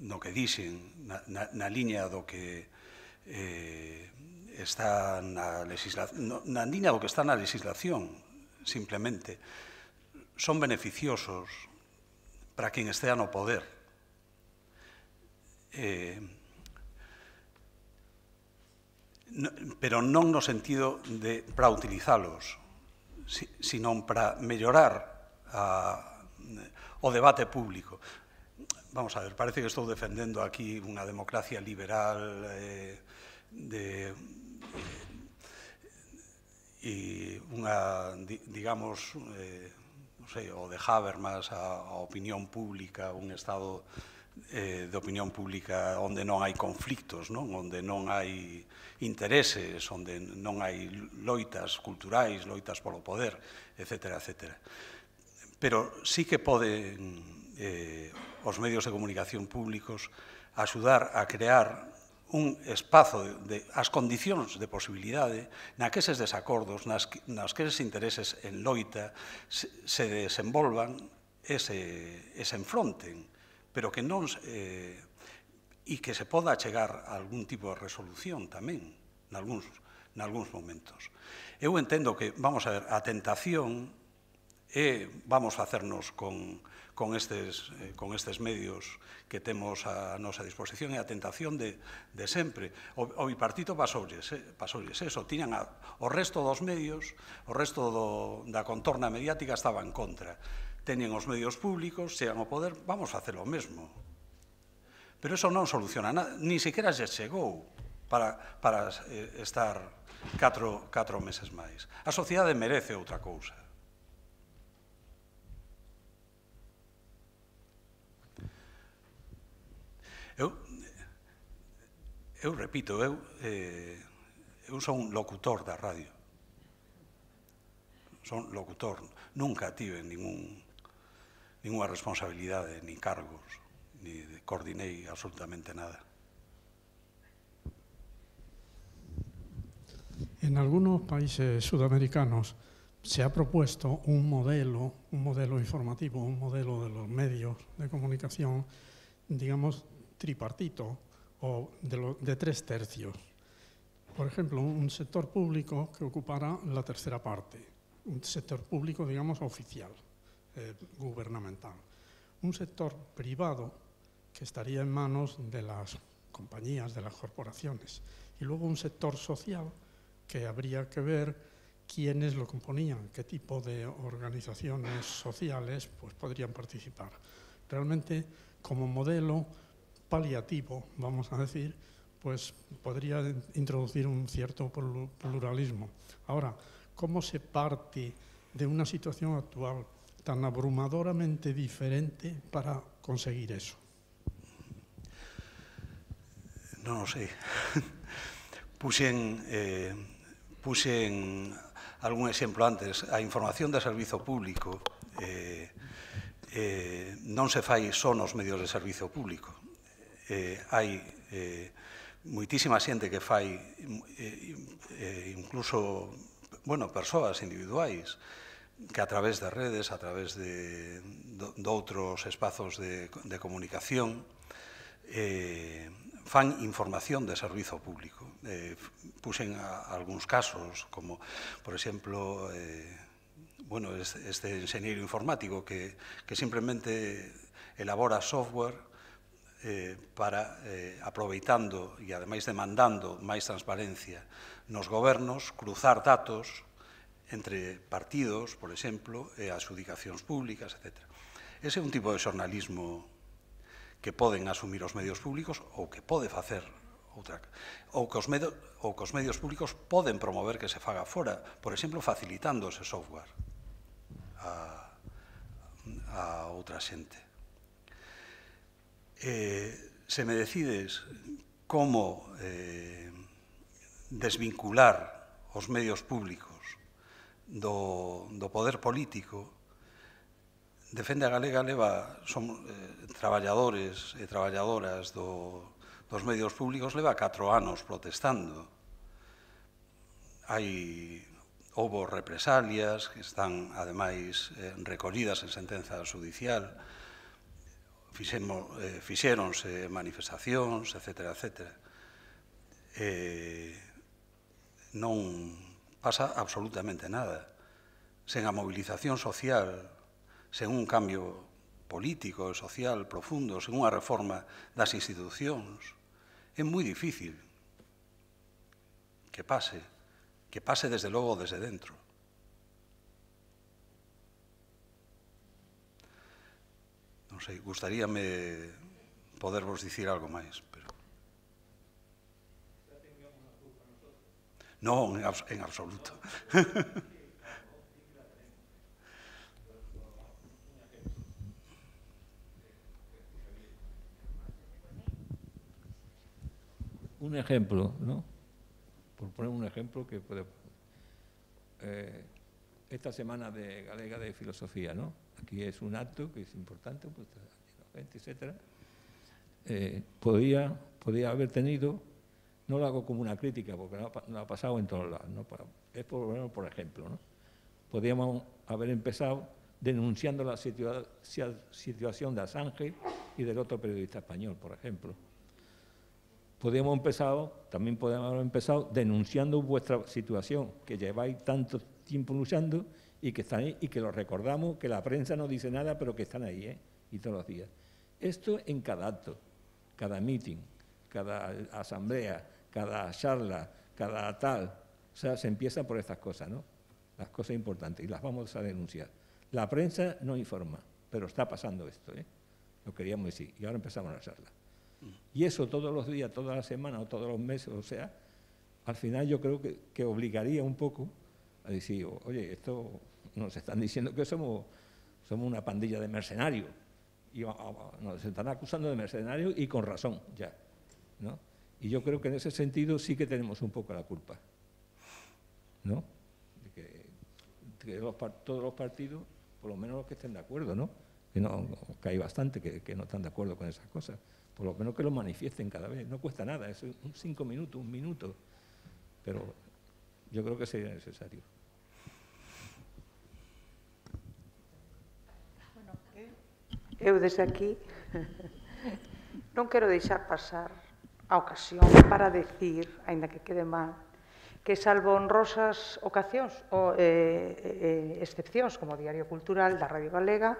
no que dixen, na, na, na liña do que eh, está na legislación, no, na liña do que está na legislación, simplemente, son beneficiosos para quen estea no poder. Eh, no, pero non no sentido de para utilizalos, si, sino para mellorar a, o debate público. Vamos a ver, parece que estou defendendo aquí unha democracia liberal eh, de, eh, e unha, digamos, eh, non sei, o de Habermas, a, a opinión pública, un estado eh, de opinión pública onde non hai conflictos, non? onde non hai intereses, onde non hai loitas culturais, loitas polo poder, etc. etc. Pero sí que poden eh, os medios de comunicación públicos a axudar a crear un espazo de, as condicións de posibilidade na que eses desacordos, nas, nas que eses intereses en loita se, se desenvolvan e se, e se enfronten, pero que non eh, e que se poda chegar a algún tipo de resolución tamén, nalgúns, nalgúns momentos. Eu entendo que, vamos a ver, a tentación é vamos a hacernos con con estes, eh, con estes medios que temos a nosa disposición e a tentación de, de sempre. O, o bipartito pasoulles, eh, pasoulles eso, tiñan a, o resto dos medios, o resto do, da contorna mediática estaba en contra. Teñen os medios públicos, sean o poder, vamos a hacer o mesmo. Pero eso non soluciona nada, ni sequera xe chegou para, para eh, estar catro, catro meses máis. A sociedade merece outra cousa. Eu, eu repito, eu, eh, eu son locutor da radio. Son locutor. Nunca tive ningún, ninguna responsabilidade, ni cargos, ni coordinei absolutamente nada. En algunos países sudamericanos se ha propuesto un modelo, un modelo informativo, un modelo de los medios de comunicación, digamos, tripartito o de, tres tercios. Por ejemplo, un sector público que ocupara la tercera parte, un sector público, digamos, oficial, eh, gubernamental. Un sector privado que estaría en manos de las compañías, de las corporaciones. Y luego un sector social que habría que ver quiénes lo componían, qué tipo de organizaciones sociales pues, podrían participar. Realmente, como modelo, paliativo, vamos a decir, pues podría introducir un cierto pluralismo. Ahora, ¿cómo se parte de una situación actual tan abrumadoramente diferente para conseguir eso? lo sé. sei. Puxen, eh, puxen algún exemplo antes. A información de servizo público eh, eh, non se fai só nos medios de servizo público eh, hai eh, moitísima xente que fai eh, eh, incluso bueno, persoas individuais que a través de redes, a través de, de, de outros espazos de, de comunicación eh, fan información de servizo público. Eh, puxen a, a algúns casos, como, por exemplo, eh, bueno, este enxeñeiro informático que, que simplemente elabora software eh, para, eh, aproveitando e ademais demandando máis transparencia nos gobernos, cruzar datos entre partidos, por exemplo, e as adjudicacións públicas, etc. Ese é un tipo de xornalismo que poden asumir os medios públicos ou que pode facer outra ou que os medios ou que os medios públicos poden promover que se faga fora, por exemplo, facilitando ese software a a outra xente eh, se me decides como eh, desvincular os medios públicos do, do poder político, Defende a Galega leva son eh, traballadores e traballadoras do, dos medios públicos leva catro anos protestando. Hai houve represalias que están ademais eh, recollidas en sentenza judicial fixemos, eh, fixeronse manifestacións, etc. etc. Eh, non pasa absolutamente nada. Sen a mobilización social, sen un cambio político e social profundo, sen unha reforma das institucións, é moi difícil que pase, que pase desde logo desde dentro. No sé, gustaría poderos decir algo más. pero... no en, absoluto. <laughs> un ejemplo, ¿no? Por poner un ejemplo que puede... Eh, esta semana de Galega de Filosofía, ¿no? Aquí es un acto que es importante, pues, etcétera. Eh, podía, podía haber tenido, no lo hago como una crítica, porque no ha, pasado en todos lados, es por, ejemplo, ¿no? Podríamos haber empezado denunciando la situación de Assange y del otro periodista español, por ejemplo. Podríamos empezado, también podríamos haber empezado denunciando vuestra situación, que lleváis tantos tiempo luchando y que están ahí y que los recordamos, que la prensa no dice nada, pero que están ahí, ¿eh? Y todos los días. Esto en cada acto, cada meeting, cada asamblea, cada charla, cada tal. O sea, se empieza por estas cosas, ¿no? Las cosas importantes y las vamos a denunciar. La prensa no informa, pero está pasando esto, ¿eh? Lo queríamos decir y ahora empezamos la charla. Y eso todos los días, todas las semanas o todos los meses, o sea, al final yo creo que obligaría un poco a oye, esto nos están diciendo que somos, somos una pandilla de mercenarios. Y ah, ah, ah, nos están acusando de mercenarios y con razón ya. Y yo creo que en ese sentido sí que tenemos un poco la culpa. ¿No? que, todos los partidos, por lo menos los que estén de acuerdo, ¿no? Que, no, que hay bastante que, que no están de acuerdo con esas cosas. Por lo menos que lo manifiesten cada vez. No cuesta nada, es un cinco minutos, un minuto. Pero yo creo que sería necesario. Eu desde aquí <laughs> non quero deixar pasar a ocasión para decir, aínda que quede mal, que salvo honrosas ocasións ou eh, eh, eh, excepcións como o Diario Cultural da Radio Galega,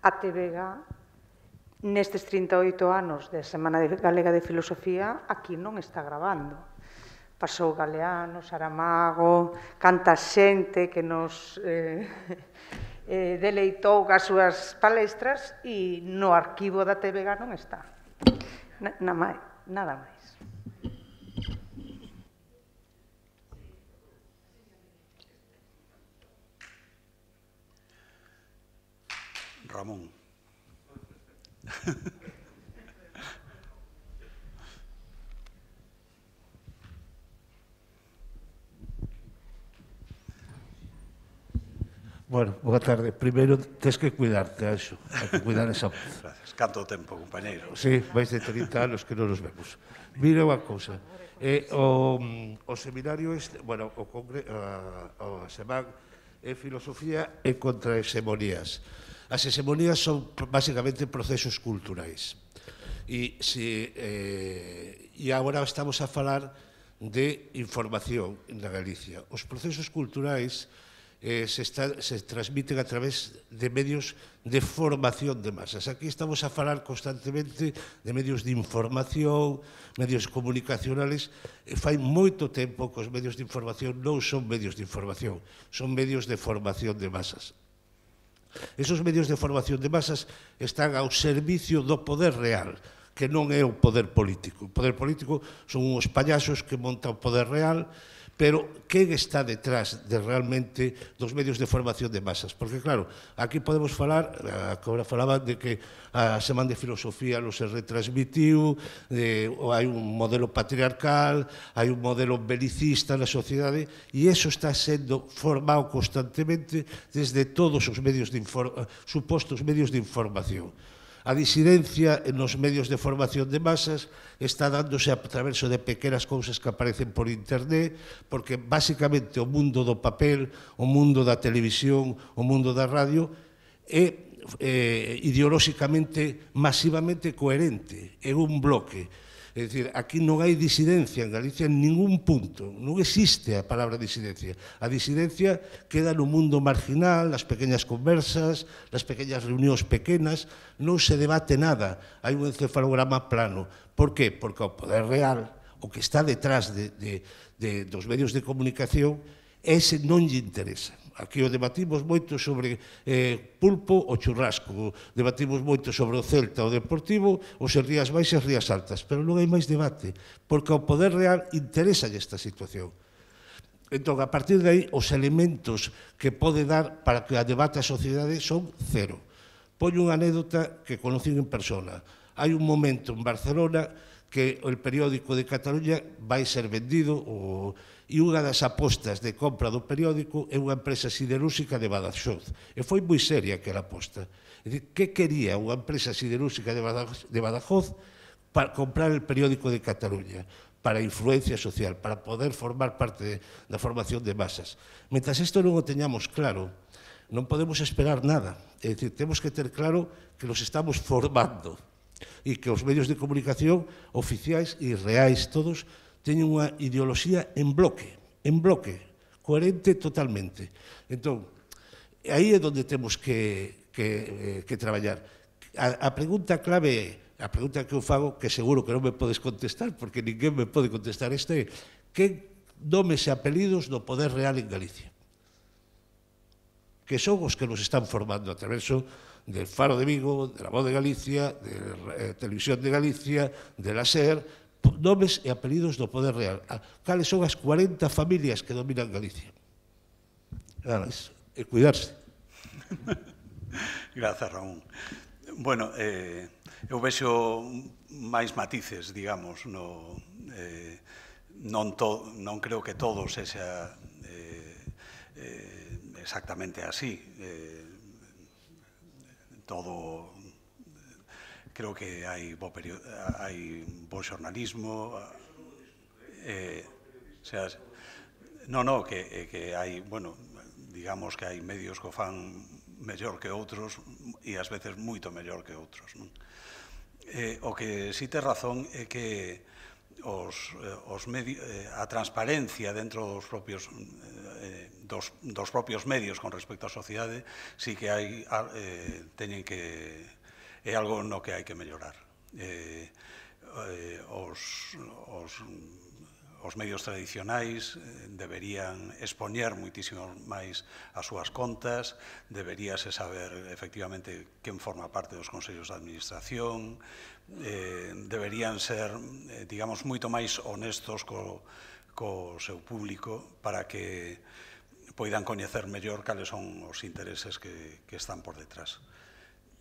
a TVG nestes 38 anos de Semana de Galega de Filosofía aquí non está grabando. Pasou Galeano, Saramago, canta xente que nos eh, <laughs> eh, deleitou as súas palestras e no arquivo da TVG non está. Na, na mai, nada máis. Ramón. <laughs> Bueno, boa tarde. Primeiro, tens que cuidarte, Anxo. Hai que cuidar esa... <laughs> Gracias. Canto tempo, compañeiro. Sí, vais de 30 anos que non nos vemos. Mira unha cousa. Eh, o, mm, o seminario este, bueno, o congre, a, a semana é filosofía e contra hegemonías. As hegemonías son basicamente procesos culturais. E, se, eh, e agora estamos a falar de información na Galicia. Os procesos culturais eh, se, está, se transmiten a través de medios de formación de masas. Aquí estamos a falar constantemente de medios de información, medios comunicacionales, e eh, fai moito tempo que os medios de información non son medios de información, son medios de formación de masas. Esos medios de formación de masas están ao servicio do poder real, que non é o poder político. O poder político son uns payasos que monta o poder real e pero quen está detrás de realmente dos medios de formación de masas? Porque, claro, aquí podemos falar, agora ah, falaba de que a ah, Semana de Filosofía non se retransmitiu, de, hai un modelo patriarcal, hai un modelo belicista na sociedade, e eso está sendo formado constantemente desde todos os medios de ah, supostos medios de información. A disidencia nos medios de formación de masas está dándose a través de pequenas cousas que aparecen por internet, porque basicamente o mundo do papel, o mundo da televisión, o mundo da radio é eh, ideolóxicamente masivamente coherente, é un bloque É dicir, aquí non hai disidencia en Galicia en ningún punto. Non existe a palabra disidencia. A disidencia queda no mundo marginal, nas pequenas conversas, nas pequenas reunións pequenas, non se debate nada. Hai un encefalograma plano. Por qué? Porque o poder real, o que está detrás de, de, de, dos medios de comunicación, ese non lle interesa aquí o debatimos moito sobre eh, pulpo o churrasco, debatimos moito sobre o Celta, o Deportivo, os Rías Baixas, Rías Altas, pero non hai máis debate, porque ao poder real interesa esta situación. Entón, a partir de aí, os elementos que pode dar para que a debate a sociedade son cero. Poño unha anécdota que conocí en persona. Hai un momento en Barcelona que o periódico de Cataluña vai ser vendido, o e unha das apostas de compra do periódico é unha empresa siderúrxica de Badaxoz. E foi moi seria aquela aposta. É dicir, que quería unha empresa siderúrxica de Badajoz, para comprar el periódico de Cataluña? para influencia social, para poder formar parte da formación de masas. Mentas isto non o teñamos claro, non podemos esperar nada. É dicir, temos que ter claro que nos estamos formando e que os medios de comunicación oficiais e reais todos teñen unha ideoloxía en bloque, en bloque, coherente totalmente. Entón, aí é onde temos que, que, eh, que traballar. A, a pregunta clave é, a pregunta que eu fago, que seguro que non me podes contestar, porque ninguén me pode contestar este, que nomes e apelidos do poder real en Galicia? Que son os que nos están formando a través del Faro de Vigo, de la Voz de Galicia, de eh, Televisión de Galicia, de la SER, nomes e apelidos do poder real. Ah, cales son as 40 familias que dominan Galicia. Claro, é E cuidarse. <laughs> Grazas, Raúl. Bueno, eh, eu vexo máis matices, digamos, no, eh, non, to, non creo que todo esa, eh, eh, exactamente así. Eh, todo creo que hai bo period, hai bo xornalismo eh, xa, non, non, que, que hai bueno, digamos que hai medios que o fan mellor que outros e ás veces moito mellor que outros non? Eh, o que si te razón é que os, eh, os eh, a transparencia dentro dos propios eh, dos, dos propios medios con respecto á sociedade si que hai eh, teñen que é algo no que hai que mellorar. Eh, eh, os, os, os medios tradicionais eh, deberían expoñer muitísimo máis as súas contas, deberíase saber efectivamente quen forma parte dos consellos de administración, eh, deberían ser, eh, digamos, moito máis honestos co, co seu público para que poidan coñecer mellor cales son os intereses que, que están por detrás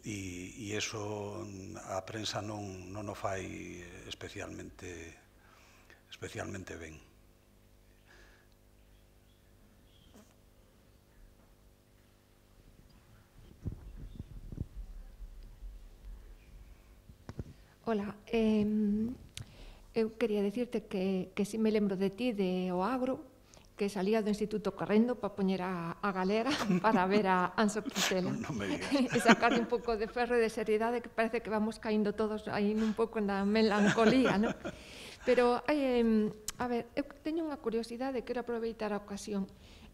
e, e eso a prensa non, non o fai especialmente especialmente ben. Ola, eh, eu quería decirte que, que si me lembro de ti de O Agro, que salía do Instituto correndo para poñer a, a galera <laughs> para ver a Anso Quintela. No, no <laughs> e sacar un pouco de ferro e de seriedade que parece que vamos caindo todos aí un pouco na melancolía, non? Pero, eh, a ver, eu teño unha curiosidade, quero aproveitar a ocasión.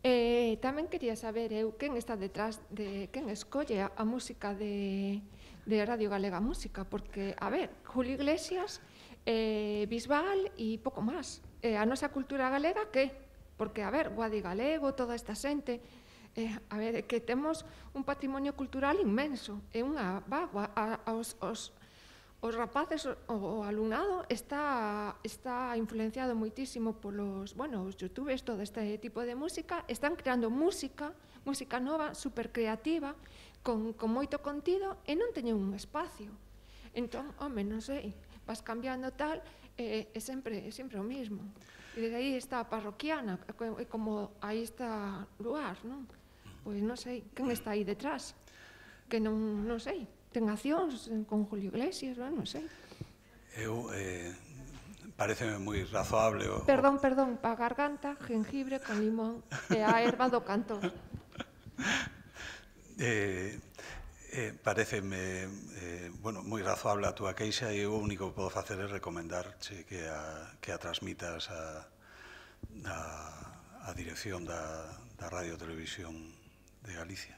Eh, tamén quería saber eu quen está detrás de quen escolle a, a música de, de Radio Galega Música, porque, a ver, Julio Iglesias, eh, Bisbal e pouco máis. Eh, a nosa cultura galega que Porque, a ver, Guadi Galego, toda esta xente, eh, a ver, que temos un patrimonio cultural inmenso, é unha vagua, a, aos, os, os rapaces, o, o alumnado, está, está influenciado moitísimo polos, bueno, os youtubers, todo este tipo de música, están creando música, música nova, super creativa, con, con moito contido, e non teñen un espacio. Entón, home, non sei, vas cambiando tal, e, e sempre, é sempre o mismo. E desde aí está a parroquiana, é eh, como aí está luar, non? Pois non sei quen está aí detrás, que non, non sei, ten accións con Julio Iglesias, non, non sei. Eu eh, parece moi razoable o... Perdón, perdón, pa garganta, gengibre con limón e a erva do cantor. <laughs> eh, Eh, pareceme eh, bueno, moi razoable a túa queixa e o único que podo facer é recomendar che, que, a, que a transmitas a, a, a dirección da, da Radio Televisión de Galicia.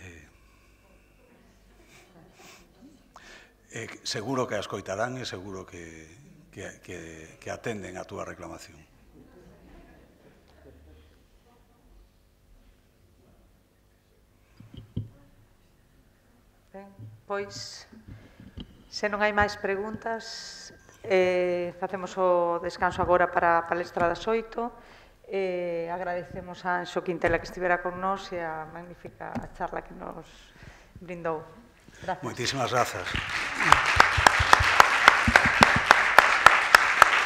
Eh, eh, seguro que a escoitarán e seguro que, que, que, que atenden a túa reclamación. Ben, pois, se non hai máis preguntas, eh, facemos o descanso agora para a palestra das oito. Eh, agradecemos a Anxo Quintela que estivera con nós e a magnífica charla que nos brindou. Gracias. Moitísimas grazas.